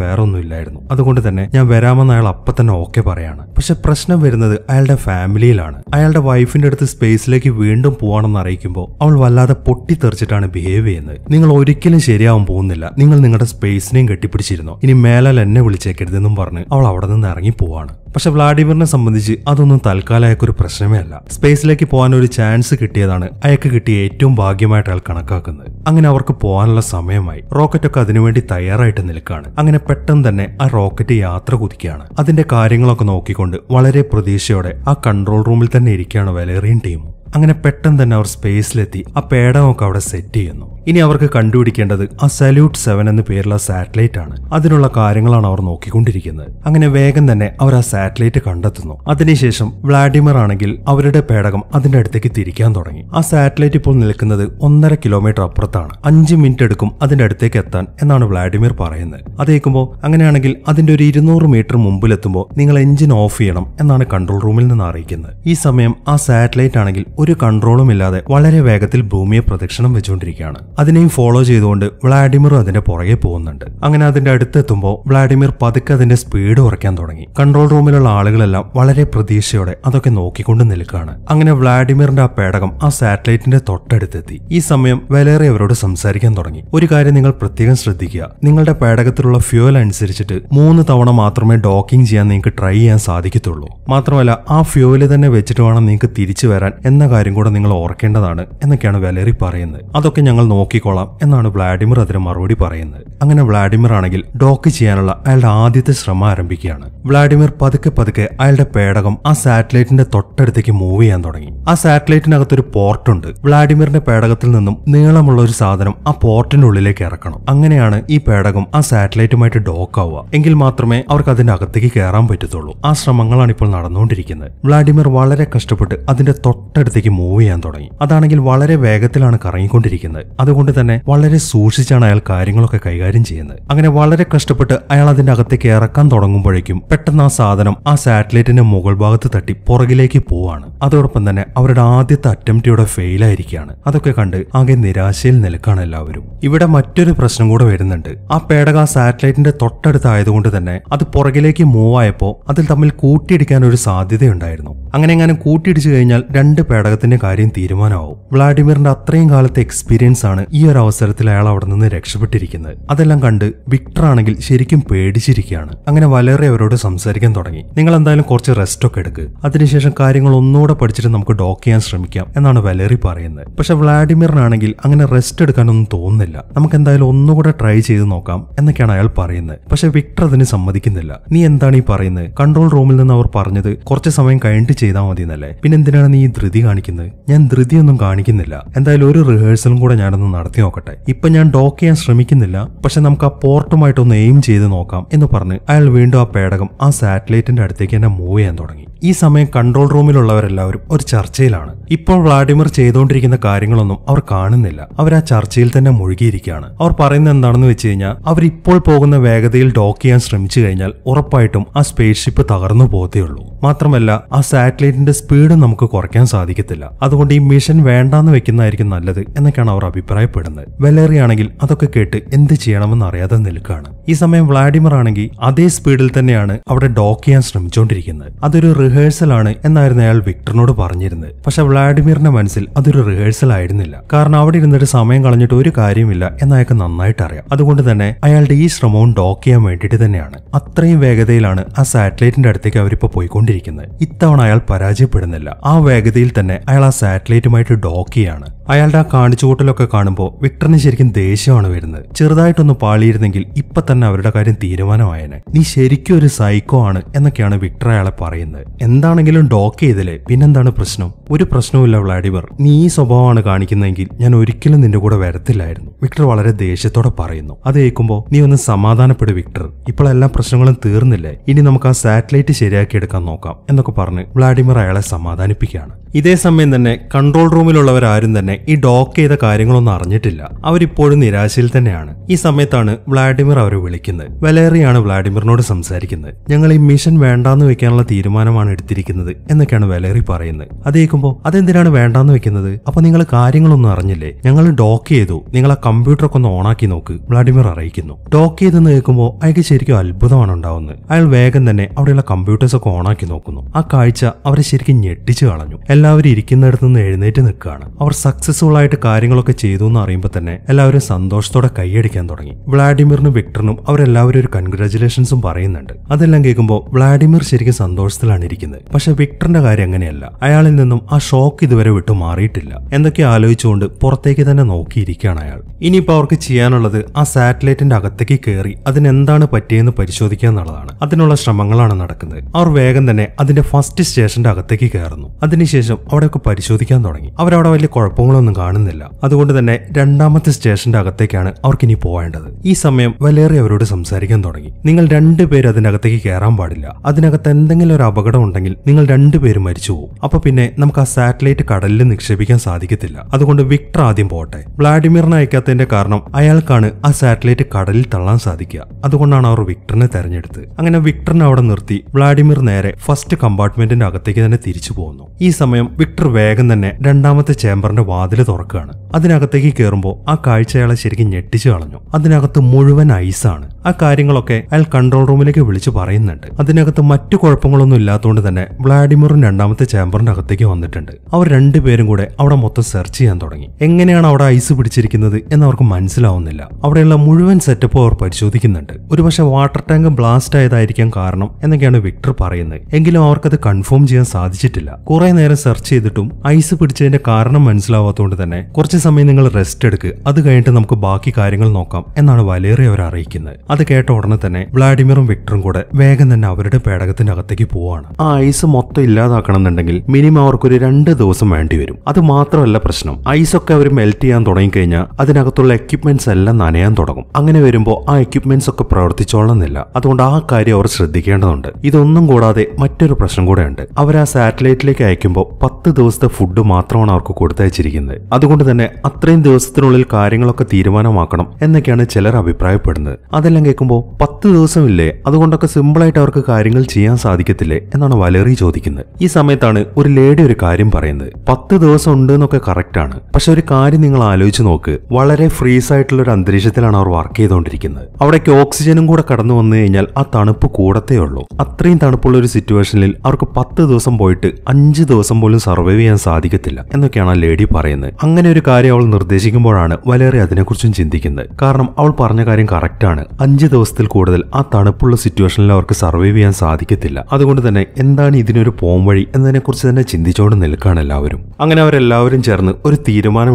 ഇല്ലായിരുന്നു അതുകൊണ്ട് തന്നെ ഞാൻ വരാമെന്ന് അയാൾ അപ്പം തന്നെ ഓക്കെ പറയാണ് പക്ഷെ പ്രശ്നം വരുന്നത് അയാളുടെ ഫാമിലിയിലാണ് അയാളുടെ വൈഫിന്റെ അടുത്ത് സ്പേസിലേക്ക് വീണ്ടും പോവാണെന്ന് അറിയിക്കുമ്പോൾ അവൾ വല്ലാതെ പൊട്ടിത്തെറിച്ചിട്ടാണ് ബിഹേവ് ചെയ്യുന്നത് നിങ്ങൾ ഒരിക്കലും ശരിയാവാൻ പോകുന്നില്ല നിങ്ങൾ നിങ്ങളുടെ സ്പേസിനെയും കെട്ടിപ്പിടിച്ചിരുന്നു ഇനി മേലാൽ എന്നെ വിളിച്ചേക്കരുതെന്നും പറഞ്ഞ് അവൾ അവിടെ നിന്ന് ഇറങ്ങി പോവാണ് പക്ഷെ വ്ളാഡിമിറിനെ സംബന്ധിച്ച് അതൊന്നും തൽക്കാലം അയാൾക്കൊരു പ്രശ്നമേ അല്ല സ്പേസിലേക്ക് പോകാൻ ഒരു ചാൻസ് കിട്ടിയതാണ് അയാൾക്ക് കിട്ടിയ ഏറ്റവും ഭാഗ്യമായിട്ട് അയാൾ കണക്കാക്കുന്നത് അങ്ങനെ അവർക്ക് പോകാനുള്ള സമയമായി റോക്കറ്റൊക്കെ അതിനുവേണ്ടി തയ്യാറായിട്ട് നിൽക്കുകയാണ് അങ്ങനെ പെട്ടെന്ന് തന്നെ ആ റോക്കറ്റ് യാത്ര കുതിക്കുകയാണ് അതിന്റെ കാര്യങ്ങളൊക്കെ നോക്കിക്കൊണ്ട് വളരെ പ്രതീക്ഷയോടെ ആ കൺട്രോൾ റൂമിൽ തന്നെ ഇരിക്കുകയാണ് വലേറിയൻ ടീമും അങ്ങനെ പെട്ടെന്ന് തന്നെ അവർ സ്പേസിലെത്തി ആ പേടമൊക്കെ അവിടെ സെറ്റ് ചെയ്യുന്നു ഇനി അവർക്ക് കണ്ടുപിടിക്കേണ്ടത് ആ സല്യൂട്ട് സെവൻ എന്ന പേരുള്ള സാറ്റലൈറ്റ് ആണ് അതിനുള്ള കാര്യങ്ങളാണ് അവർ നോക്കിക്കൊണ്ടിരിക്കുന്നത് അങ്ങനെ വേഗം തന്നെ അവർ ആ സാറ്റലൈറ്റ് കണ്ടെത്തുന്നു അതിനുശേഷം വ്ളാഡിമിർ ആണെങ്കിൽ അവരുടെ പേടകം അതിന്റെ അടുത്തേക്ക് തിരിക്കാൻ തുടങ്ങി ആ സാറ്റലൈറ്റ് ഇപ്പോൾ നിൽക്കുന്നത് ഒന്നര കിലോമീറ്റർ അപ്പുറത്താണ് അഞ്ച് മിനിറ്റ് എടുക്കും അതിന്റെ അടുത്തേക്ക് എത്താൻ എന്നാണ് വ്ളാഡിമിർ പറയുന്നത് അത് കേൾക്കുമ്പോൾ അങ്ങനെയാണെങ്കിൽ അതിന്റെ ഒരു ഇരുന്നൂറ് മീറ്റർ മുമ്പിലെത്തുമ്പോൾ നിങ്ങൾ എഞ്ചിൻ ഓഫ് ചെയ്യണം എന്നാണ് കൺട്രോൾ റൂമിൽ നിന്ന് അറിയിക്കുന്നത് ഈ സമയം ആ സാറ്റലൈറ്റ് ആണെങ്കിൽ ഒരു കൺട്രോളും ഇല്ലാതെ വളരെ വേഗത്തിൽ ഭൂമിയെ പ്രദക്ഷിണം വെച്ചുകൊണ്ടിരിക്കുകയാണ് അതിനെയും ഫോളോ ചെയ്തുകൊണ്ട് വ്ളാഡിമിർ അതിന്റെ പുറകെ പോകുന്നുണ്ട് അങ്ങനെ അതിന്റെ അടുത്തെത്തുമ്പോൾ വ്ളാഡിമിർ പതുക്കെ അതിന്റെ സ്പീഡ് കുറയ്ക്കാൻ തുടങ്ങി കൺട്രോൾ റൂമിലുള്ള ആളുകളെല്ലാം വളരെ പ്രതീക്ഷയോടെ അതൊക്കെ നോക്കിക്കൊണ്ട് നിൽക്കുകയാണ് അങ്ങനെ വ്ളാഡിമിറിന്റെ ആ പേടകം ആ സാറ്റലൈറ്റിന്റെ തൊട്ടടുത്തെത്തി ഈ സമയം വലേറി അവരോട് സംസാരിക്കാൻ തുടങ്ങി ഒരു കാര്യം നിങ്ങൾ പ്രത്യേകം ശ്രദ്ധിക്കുക നിങ്ങളുടെ പേടകത്തിലുള്ള ഫ്യൂവൽ അനുസരിച്ചിട്ട് മൂന്ന് തവണ മാത്രമേ ഡോക്കിംഗ് ചെയ്യാൻ നിങ്ങൾക്ക് ട്രൈ ചെയ്യാൻ സാധിക്കത്തുള്ളൂ മാത്രമല്ല ആ ഫ്യൂവൽ തന്നെ വെച്ചിട്ട് വേണം നിങ്ങൾക്ക് തിരിച്ചു വരാൻ എന്ന കാര്യം കൂടെ നിങ്ങൾ ഓർക്കേണ്ടതാണ് എന്നൊക്കെയാണ് വലേറി പറയുന്നത് അതൊക്കെ ഞങ്ങൾ നോക്കിക്കോളാം എന്നാണ് വ്ളാഡിമിർ അതിന് മറുപടി പറയുന്നത് അങ്ങനെ വ്ളാഡിമിർ ആണെങ്കിൽ ഡോക്ക് ചെയ്യാനുള്ള അയാളുടെ ആദ്യത്തെ ശ്രമം ആരംഭിക്കുകയാണ് വ്ളാഡിമിർ പതുക്കെ പതുക്കെ അയാളുടെ പേടകം ആ സാറ്റലൈറ്റിന്റെ തൊട്ടടുത്തേക്ക് മൂവ് ചെയ്യാൻ തുടങ്ങി ആ സാറ്റലൈറ്റിനകത്തൊരു പോർട്ടുണ്ട് വ്ളാഡിമിറിന്റെ പേടകത്തിൽ നിന്നും നീളമുള്ള ഒരു സാധനം ആ പോർട്ടിന്റെ ഉള്ളിലേക്ക് ഇറക്കണം അങ്ങനെയാണ് ഈ പേടകം ആ സാറ്റലൈറ്റുമായിട്ട് ഡോക്ക് ആവുക എങ്കിൽ മാത്രമേ അവർക്ക് അതിന്റെ അകത്തേക്ക് കയറാൻ പറ്റത്തുള്ളൂ ആ ശ്രമങ്ങളാണ് ഇപ്പോൾ നടന്നുകൊണ്ടിരിക്കുന്നത് വ്ളാഡിമിർ വളരെ കഷ്ടപ്പെട്ട് അതിന്റെ തൊട്ടടുത്ത് വശത്തേക്ക് മൂവ് ചെയ്യാൻ തുടങ്ങി അതാണെങ്കിൽ വളരെ വേഗത്തിലാണ് കറങ്ങിക്കൊണ്ടിരിക്കുന്നത് അതുകൊണ്ട് തന്നെ വളരെ സൂക്ഷിച്ചാണ് അയാൾ കാര്യങ്ങളൊക്കെ കൈകാര്യം ചെയ്യുന്നത് അങ്ങനെ വളരെ കഷ്ടപ്പെട്ട് അയാൾ അതിന്റെ അകത്തേക്ക് ഇറക്കാൻ തുടങ്ങുമ്പോഴേക്കും പെട്ടെന്ന് ആ സാധനം ആ സാറ്റലൈറ്റിന്റെ മുകൾ ഭാഗത്ത് തട്ടി പുറകിലേക്ക് പോവാണ് അതോടൊപ്പം തന്നെ അവരുടെ ആദ്യത്തെ അറ്റംപ്റ്റിയുടെ ഫെയിൽ ആയിരിക്കുകയാണ് അതൊക്കെ കണ്ട് ആകെ നിരാശയിൽ നിലക്കാണ് എല്ലാവരും ഇവിടെ മറ്റൊരു പ്രശ്നം കൂടെ വരുന്നുണ്ട് ആ പേടക ആ സാറ്റലൈറ്റിന്റെ തൊട്ടടുത്തായതുകൊണ്ട് തന്നെ അത് പുറകിലേക്ക് മൂവ് ആയപ്പോൾ അതിൽ തമ്മിൽ കൂട്ടിയിടിക്കാൻ ഒരു സാധ്യതയുണ്ടായിരുന്നു അങ്ങനെ എങ്ങാനും കൂട്ടിയിടിച്ചു കഴിഞ്ഞാൽ രണ്ട് പേടക നാടകത്തിന്റെ കാര്യം തീരുമാനമാവും വ്ളാഡിമിറിന്റെ അത്രയും കാലത്തെ എക്സ്പീരിയൻസ് ആണ് ഈ ഒരു അവസരത്തിൽ അയാൾ അവിടെ നിന്ന് രക്ഷപ്പെട്ടിരിക്കുന്നത് അതെല്ലാം കണ്ട് വിക്ടർ ആണെങ്കിൽ ശരിക്കും പേടിച്ചിരിക്കുകയാണ് അങ്ങനെ വലേറെ അവരോട് സംസാരിക്കാൻ തുടങ്ങി നിങ്ങൾ എന്തായാലും കുറച്ച് റെസ്റ്റ് ഒക്കെ എടുക്കുക അതിനുശേഷം കാര്യങ്ങൾ ഒന്നുകൂടെ പഠിച്ചിട്ട് നമുക്ക് ഡോക്ക് ചെയ്യാൻ ശ്രമിക്കാം എന്നാണ് വലേറി പറയുന്നത് പക്ഷെ വ്ളാഡിമിറിനാണെങ്കിൽ അങ്ങനെ റെസ്റ്റ് എടുക്കാനൊന്നും തോന്നുന്നില്ല നമുക്ക് എന്തായാലും ഒന്നുകൂടെ ട്രൈ ചെയ്ത് നോക്കാം എന്നൊക്കെയാണ് അയാൾ പറയുന്നത് പക്ഷെ വിക്ടർ അതിന് സമ്മതിക്കുന്നില്ല നീ എന്താണ് ഈ പറയുന്നത് കൺട്രോൾ റൂമിൽ നിന്ന് അവർ പറഞ്ഞത് കുറച്ച് സമയം കഴിഞ്ഞിട്ട് ചെയ്താൽ മതി എന്നല്ലേ പിന്നെന്തിനാണ് നീ ധൃതി കാണിക്കുന്നത് കാണിക്കുന്നത് ഞാൻ ധൃതിയൊന്നും കാണിക്കുന്നില്ല എന്തായാലും ഒരു റിഹേഴ്സലും കൂടെ ഞാനൊന്ന് നടത്തി നോക്കട്ടെ ഇപ്പൊ ഞാൻ ഡോക്ക് ചെയ്യാൻ ശ്രമിക്കുന്നില്ല പക്ഷെ നമുക്ക് ആ പോർട്ടുമായിട്ടൊന്ന് എയിം ചെയ്ത് നോക്കാം എന്ന് പറഞ്ഞ് അയാൾ വീണ്ടും ആ പേടകം ആ സാറ്റലൈറ്റിന്റെ അടുത്തേക്ക് തന്നെ മൂവ് ചെയ്യാൻ തുടങ്ങി ഈ സമയം കൺട്രോൾ റൂമിലുള്ളവരെല്ലാവരും ഒരു ചർച്ചയിലാണ് ഇപ്പോൾ വ്ളാഡിമിർ ചെയ്തുകൊണ്ടിരിക്കുന്ന കാര്യങ്ങളൊന്നും അവർ കാണുന്നില്ല അവർ ആ ചർച്ചയിൽ തന്നെ മുഴുകിയിരിക്കുകയാണ് അവർ പറയുന്നത് എന്താണെന്ന് വെച്ച് കഴിഞ്ഞാൽ അവർ ഇപ്പോൾ പോകുന്ന വേഗതയിൽ ഡോക്ക് ചെയ്യാൻ ശ്രമിച്ചു കഴിഞ്ഞാൽ ഉറപ്പായിട്ടും ആ സ്പേസ് ഷിപ്പ് തകർന്നു പോകത്തേ ഉള്ളൂ മാത്രമല്ല ആ സാറ്റലൈറ്റിന്റെ സ്പീഡ് നമുക്ക് കുറയ്ക്കാൻ സാധിക്കും അറിയത്തില്ല അതുകൊണ്ട് ഈ മിഷൻ വേണ്ടാന്ന് വെക്കുന്നതായിരിക്കും നല്ലത് എന്നൊക്കെയാണ് അവർ അഭിപ്രായപ്പെടുന്നത് വെലേറി ആണെങ്കിൽ അതൊക്കെ കേട്ട് എന്ത് ചെയ്യണമെന്ന് അറിയാതെ നിൽക്കുകയാണ് ഈ സമയം വ്ളാഡിമർ ആണെങ്കിൽ അതേ സ്പീഡിൽ തന്നെയാണ് അവിടെ ഡോക്ക് ചെയ്യാൻ ശ്രമിച്ചുകൊണ്ടിരിക്കുന്നത് അതൊരു റിഹേഴ്സൽ ആണ് എന്നായിരുന്നു അയാൾ വിക്ടറിനോട് പറഞ്ഞിരുന്നത് പക്ഷെ വ്ളാഡിമിറിന്റെ മനസ്സിൽ അതൊരു റിഹേഴ്സൽ ആയിരുന്നില്ല കാരണം അവിടെ ഇരുന്നിട്ട് സമയം കളഞ്ഞിട്ട് ഒരു കാര്യമില്ല എന്നയാൾക്ക് നന്നായിട്ട് അറിയാം അതുകൊണ്ട് തന്നെ അയാളുടെ ഈ ശ്രമവും ഡോക്ക് ചെയ്യാൻ വേണ്ടിയിട്ട് തന്നെയാണ് അത്രയും വേഗതയിലാണ് ആ സാറ്റലൈറ്റിന്റെ അടുത്തേക്ക് അവരിപ്പോൾ പോയിക്കൊണ്ടിരിക്കുന്നത് ഇത്തവണ അയാൾ പരാജയപ്പെടുന്നില്ല ആ വേഗതയിൽ തന്നെ വിക്ടറിനെ അയാൾ ആ സാറ്റലൈറ്റുമായിട്ട് ഡോക്ക് ചെയ്യാണ് അയാളുടെ ആ കാണിച്ചുകൂട്ടലൊക്കെ കാണുമ്പോൾ വിക്ടറിന് ശരിക്കും ദേഷ്യമാണ് വരുന്നത് ചെറുതായിട്ടൊന്ന് പാളിയിരുന്നെങ്കിൽ ഇപ്പൊ തന്നെ അവരുടെ കാര്യം തീരുമാനമായേനെ നീ ശരിക്കും ഒരു സൈക്കോ ആണ് എന്നൊക്കെയാണ് വിക്ടർ അയാളെ പറയുന്നത് എന്താണെങ്കിലും ഡോക്ക് ചെയ്തില്ലേ പിന്നെന്താണ് പ്രശ്നം ഒരു പ്രശ്നവുമില്ല വ്ളാഡിവർ നീ ഈ സ്വഭാവമാണ് കാണിക്കുന്നതെങ്കിൽ ഞാൻ ഒരിക്കലും നിന്റെ കൂടെ വരത്തില്ലായിരുന്നു വിക്ടർ വളരെ ദേഷ്യത്തോടെ പറയുന്നു അത് കേൾക്കുമ്പോൾ നീ ഒന്ന് സമാധാനപ്പെടു വിക്ടർ ഇപ്പോഴെല്ലാ പ്രശ്നങ്ങളും തീർന്നില്ലേ ഇനി നമുക്ക് ആ സാറ്റലൈറ്റ് ശരിയാക്കി എടുക്കാൻ നോക്കാം എന്നൊക്കെ പറഞ്ഞ് വ്ളാഡിമിർ അയാളെ സമാധാനിപ്പിക്കുകയാണ് ഇതേ സമയം തന്നെ കൺട്രോൾ റൂമിലുള്ളവരാരും തന്നെ ഈ ഡോക്ക് ചെയ്ത കാര്യങ്ങളൊന്നും അറിഞ്ഞിട്ടില്ല അവരിപ്പോഴും നിരാശയിൽ തന്നെയാണ് ഈ സമയത്താണ് വ്ളാഡിമിർ അവരെ വിളിക്കുന്നത് വലേറിയാണ് വ്ളാഡിമിറിനോട് സംസാരിക്കുന്നത് ഞങ്ങൾ ഈ മിഷൻ വേണ്ടാന്ന് വെക്കാനുള്ള തീരുമാനമാണ് എടുത്തിരിക്കുന്നത് എന്നൊക്കെയാണ് വലേറി പറയുന്നത് അത് കേൾക്കുമ്പോൾ അതെന്തിനാണ് വേണ്ടാന്ന് വെക്കുന്നത് അപ്പൊ നിങ്ങൾ കാര്യങ്ങളൊന്നും അറിഞ്ഞില്ലേ ഞങ്ങൾ ഡോക്ക് ചെയ്തു ആ കമ്പ്യൂട്ടറൊക്കെ ഒന്ന് ഓണാക്കി നോക്ക് വ്ളാഡിമിർ അറിയിക്കുന്നു ടോക്ക് ചെയ്തെന്ന് കേൾക്കുമ്പോൾ അയാൾക്ക് ശരിക്കും അത്ഭുതമാണ് ഉണ്ടാവുന്നത് അയാൾ വേഗം തന്നെ അവിടെയുള്ള കമ്പ്യൂട്ടേഴ്സ് ഒക്കെ ഓണാക്കി നോക്കുന്നു ആ കാഴ്ച അവരെ ശരിക്കും ഞെട്ടിച്ചു കളഞ്ഞു എല്ലാവരും ഇരിക്കുന്നിടത്ത് നിന്ന് എഴുന്നേറ്റ് നിൽക്കുകയാണ് അവർ സക്സസ്ഫുൾ ആയിട്ട് കാര്യങ്ങളൊക്കെ ചെയ്തു എന്ന് അറിയുമ്പോൾ തന്നെ എല്ലാവരും സന്തോഷത്തോടെ കൈയടിക്കാൻ തുടങ്ങി വ്ളാഡിമിറിനും വിക്ടറിനും അവരെല്ലാവരും ഒരു കൺഗ്രാചുലേഷൻസും പറയുന്നുണ്ട് അതെല്ലാം കേൾക്കുമ്പോൾ വ്ളാഡിമിർ ശരിക്കും സന്തോഷത്തിലാണ് ഇരിക്കുന്നത് പക്ഷെ വിക്ടറിന്റെ കാര്യം അങ്ങനെയല്ല അയാളിൽ നിന്നും ആ ഷോക്ക് ഇതുവരെ വിട്ടു മാറിയിട്ടില്ല എന്തൊക്കെ ആലോചിച്ചുകൊണ്ട് പുറത്തേക്ക് തന്നെ നോക്കിയിരിക്കുകയാണ് അയാൾ ഇനിയിപ്പോൾ അവർക്ക് ചെയ്യാനുള്ളത് ആ സാറ്റലൈറ്റിന്റെ അകത്തേക്ക് കയറി അതിനെന്താണ് പറ്റിയെന്ന് പരിശോധിക്കുക എന്നുള്ളതാണ് അതിനുള്ള ശ്രമങ്ങളാണ് നടക്കുന്നത് അവർ വേഗം തന്നെ അതിന്റെ ഫസ്റ്റ് സ്റ്റേഷന്റെ അകത്തേക്ക് കയറുന്നു അതിനുശേഷം അവിടെയൊക്കെ പരിശോധിക്കാൻ തുടങ്ങി അവരവിടെ വലിയ കുഴപ്പങ്ങളൊന്നും കാണുന്നില്ല അതുകൊണ്ട് തന്നെ രണ്ടാമത്തെ സ്റ്റേഷന്റെ അകത്തേക്കാണ് അവർക്ക് ഇനി പോവേണ്ടത് ഈ സമയം വലേറെ അവരോട് സംസാരിക്കാൻ തുടങ്ങി നിങ്ങൾ രണ്ടുപേരും അതിനകത്തേക്ക് കയറാൻ പാടില്ല അതിനകത്ത് എന്തെങ്കിലും ഒരു അപകടം ഉണ്ടെങ്കിൽ നിങ്ങൾ രണ്ടുപേരും മരിച്ചു പോകും അപ്പൊ പിന്നെ നമുക്ക് ആ സാറ്റലൈറ്റ് കടലിൽ നിക്ഷേപിക്കാൻ സാധിക്കത്തില്ല അതുകൊണ്ട് വിക്ടർ ആദ്യം പോട്ടെ വ്ളാഡിമിറിനെ അയക്കാത്ത ആഗ്രഹത്തിന്റെ കാരണം അയാൾക്കാണ് ആ സാറ്റലൈറ്റ് കടലിൽ തള്ളാൻ സാധിക്കുക അതുകൊണ്ടാണ് അവർ വിക്ടറിനെ തെരഞ്ഞെടുത്ത് അങ്ങനെ വിക്ടറിനെ അവിടെ നിർത്തി വ്ളാഡിമിർ നേരെ ഫസ്റ്റ് കമ്പാർട്ട്മെന്റിന്റെ അകത്തേക്ക് തന്നെ തിരിച്ചു പോകുന്നു ഈ സമയം വിക്ടർ വേഗം തന്നെ രണ്ടാമത്തെ ചേംബറിന്റെ വാതിൽ തുറക്കുകയാണ് അതിനകത്തേക്ക് കയറുമ്പോൾ ആ കാഴ്ച അയാളെ ശരിക്കും ഞെട്ടിച്ചു കളഞ്ഞു അതിനകത്ത് മുഴുവൻ ഐസാണ് ആ കാര്യങ്ങളൊക്കെ അയാൾ കൺട്രോൾ റൂമിലേക്ക് വിളിച്ചു പറയുന്നുണ്ട് അതിനകത്ത് മറ്റു കുഴപ്പങ്ങളൊന്നും ഇല്ലാത്തതുകൊണ്ട് തന്നെ വ്ളാഡിമിറും രണ്ടാമത്തെ ചേംബറിന്റെ അകത്തേക്ക് വന്നിട്ടുണ്ട് അവർ രണ്ടുപേരും കൂടെ അവിടെ മൊത്തം സെർച്ച് ചെയ്യാൻ തുടങ്ങി എങ്ങനെയാണ് അവിടെ ഐസ് പിടിച്ചിരിക്കുന്നത് എന്നവർക്ക് മനസ്സിലാവുന്നില്ല അവിടെയുള്ള മുഴുവൻ സെറ്റപ്പ് അവർ പരിശോധിക്കുന്നുണ്ട് ഒരുപക്ഷെ വാട്ടർ ടാങ്ക് ബ്ലാസ്റ്റ് ആയതായിരിക്കാം കാരണം എന്നൊക്കെയാണ് വിക്ടർ പറയുന്നത് എങ്കിലും അവർക്കത് കൺഫേം ചെയ്യാൻ സാധിച്ചിട്ടില്ല കുറെ നേരം സെർച്ച് ചെയ്തിട്ടും ഐസ് പിടിച്ചതിന്റെ കാരണം മനസ്സിലാവാത്തതുകൊണ്ട് തന്നെ കുറച്ച് സമയം നിങ്ങൾ റെസ്റ്റ് എടുക്കുക അത് കഴിഞ്ഞിട്ട് നമുക്ക് ബാക്കി കാര്യങ്ങൾ നോക്കാം എന്നാണ് വലേറി അവർ അറിയിക്കുന്നത് അത് കേട്ട ഉടനെ തന്നെ വ്ളാഡിമിറും വിക്ടറും കൂടെ വേഗം തന്നെ അവരുടെ പേടകത്തിന്റെ അകത്തേക്ക് പോവാണ് ആ ഐസ് മൊത്തം ഇല്ലാതാക്കണം എന്നുണ്ടെങ്കിൽ മിനിമം അവർക്കൊരു രണ്ട് ദിവസം വേണ്ടി വരും അത് മാത്രമല്ല പ്രശ്നം ഐസൊക്കെ അവർ മെൽറ്റ് ചെയ്യാൻ തുടങ്ങിക്കഴിഞ്ഞാൽ അതിനകത്ത് അതിനകത്തുള്ള എക്യുപ്മെന്റ്സ് എല്ലാം നനയാൻ തുടങ്ങും അങ്ങനെ വരുമ്പോൾ ആ എക്യുപ്മെന്റ്സ് ഒക്കെ പ്രവർത്തിച്ചോളുന്നില്ല അതുകൊണ്ട് ആ കാര്യം അവർ ശ്രദ്ധിക്കേണ്ടതുണ്ട് ഇതൊന്നും കൂടാതെ മറ്റൊരു പ്രശ്നം കൂടെയുണ്ട് അവർ ആ സാറ്റലൈറ്റിലേക്ക് അയക്കുമ്പോൾ പത്ത് ദിവസത്തെ ഫുഡ് മാത്രമാണ് അവർക്ക് കൊടുത്തയച്ചിരിക്കുന്നത് അതുകൊണ്ട് തന്നെ അത്രയും ദിവസത്തിനുള്ളിൽ കാര്യങ്ങളൊക്കെ തീരുമാനമാക്കണം എന്നൊക്കെയാണ് ചിലർ അഭിപ്രായപ്പെടുന്നത് അതെല്ലാം കേൾക്കുമ്പോൾ പത്ത് ദിവസമില്ലേ അതുകൊണ്ടൊക്കെ സിമ്പിളായിട്ട് അവർക്ക് കാര്യങ്ങൾ ചെയ്യാൻ സാധിക്കത്തില്ലേ എന്നാണ് വലേറി ചോദിക്കുന്നത് ഈ സമയത്താണ് ഒരു ലേഡി ഒരു കാര്യം പറയുന്നത് പത്ത് ദിവസം ഉണ്ട് എന്നൊക്കെ ആണ് പക്ഷെ ഒരു കാര്യം നിങ്ങൾ ആലോചിച്ച് നോക്ക് വളരെ വളരെ ഫ്രീസ് ആയിട്ടുള്ള ഒരു അന്തരീക്ഷത്തിലാണ് അവർ വർക്ക് ചെയ്തുകൊണ്ടിരിക്കുന്നത് അവിടേക്ക് ഓക്സിജനും കൂടെ കടന്നു വന്നു കഴിഞ്ഞാൽ ആ തണുപ്പ് കൂടത്തേ ഉള്ളൂ അത്രയും തണുപ്പുള്ള ഒരു സിറ്റുവേഷനിൽ അവർക്ക് പത്ത് ദിവസം പോയിട്ട് അഞ്ച് ദിവസം പോലും സർവൈവ് ചെയ്യാൻ സാധിക്കത്തില്ല എന്നൊക്കെയാണ് ആ ലേഡി പറയുന്നത് അങ്ങനെ ഒരു കാര്യം അവൾ നിർദ്ദേശിക്കുമ്പോഴാണ് വലേറെ അതിനെക്കുറിച്ചും ചിന്തിക്കുന്നത് കാരണം അവൾ പറഞ്ഞ കാര്യം കറക്റ്റാണ് അഞ്ച് ദിവസത്തിൽ കൂടുതൽ ആ തണുപ്പുള്ള സിറ്റുവേഷനിൽ അവർക്ക് സർവൈവ് ചെയ്യാൻ സാധിക്കത്തില്ല അതുകൊണ്ട് തന്നെ എന്താണ് ഇതിനൊരു പോം വഴി എന്നതിനെക്കുറിച്ച് തന്നെ ചിന്തിച്ചുകൊണ്ട് നിൽക്കുകയാണ് എല്ലാവരും അങ്ങനെ അവരെല്ലാവരും ചേർന്ന് ഒരു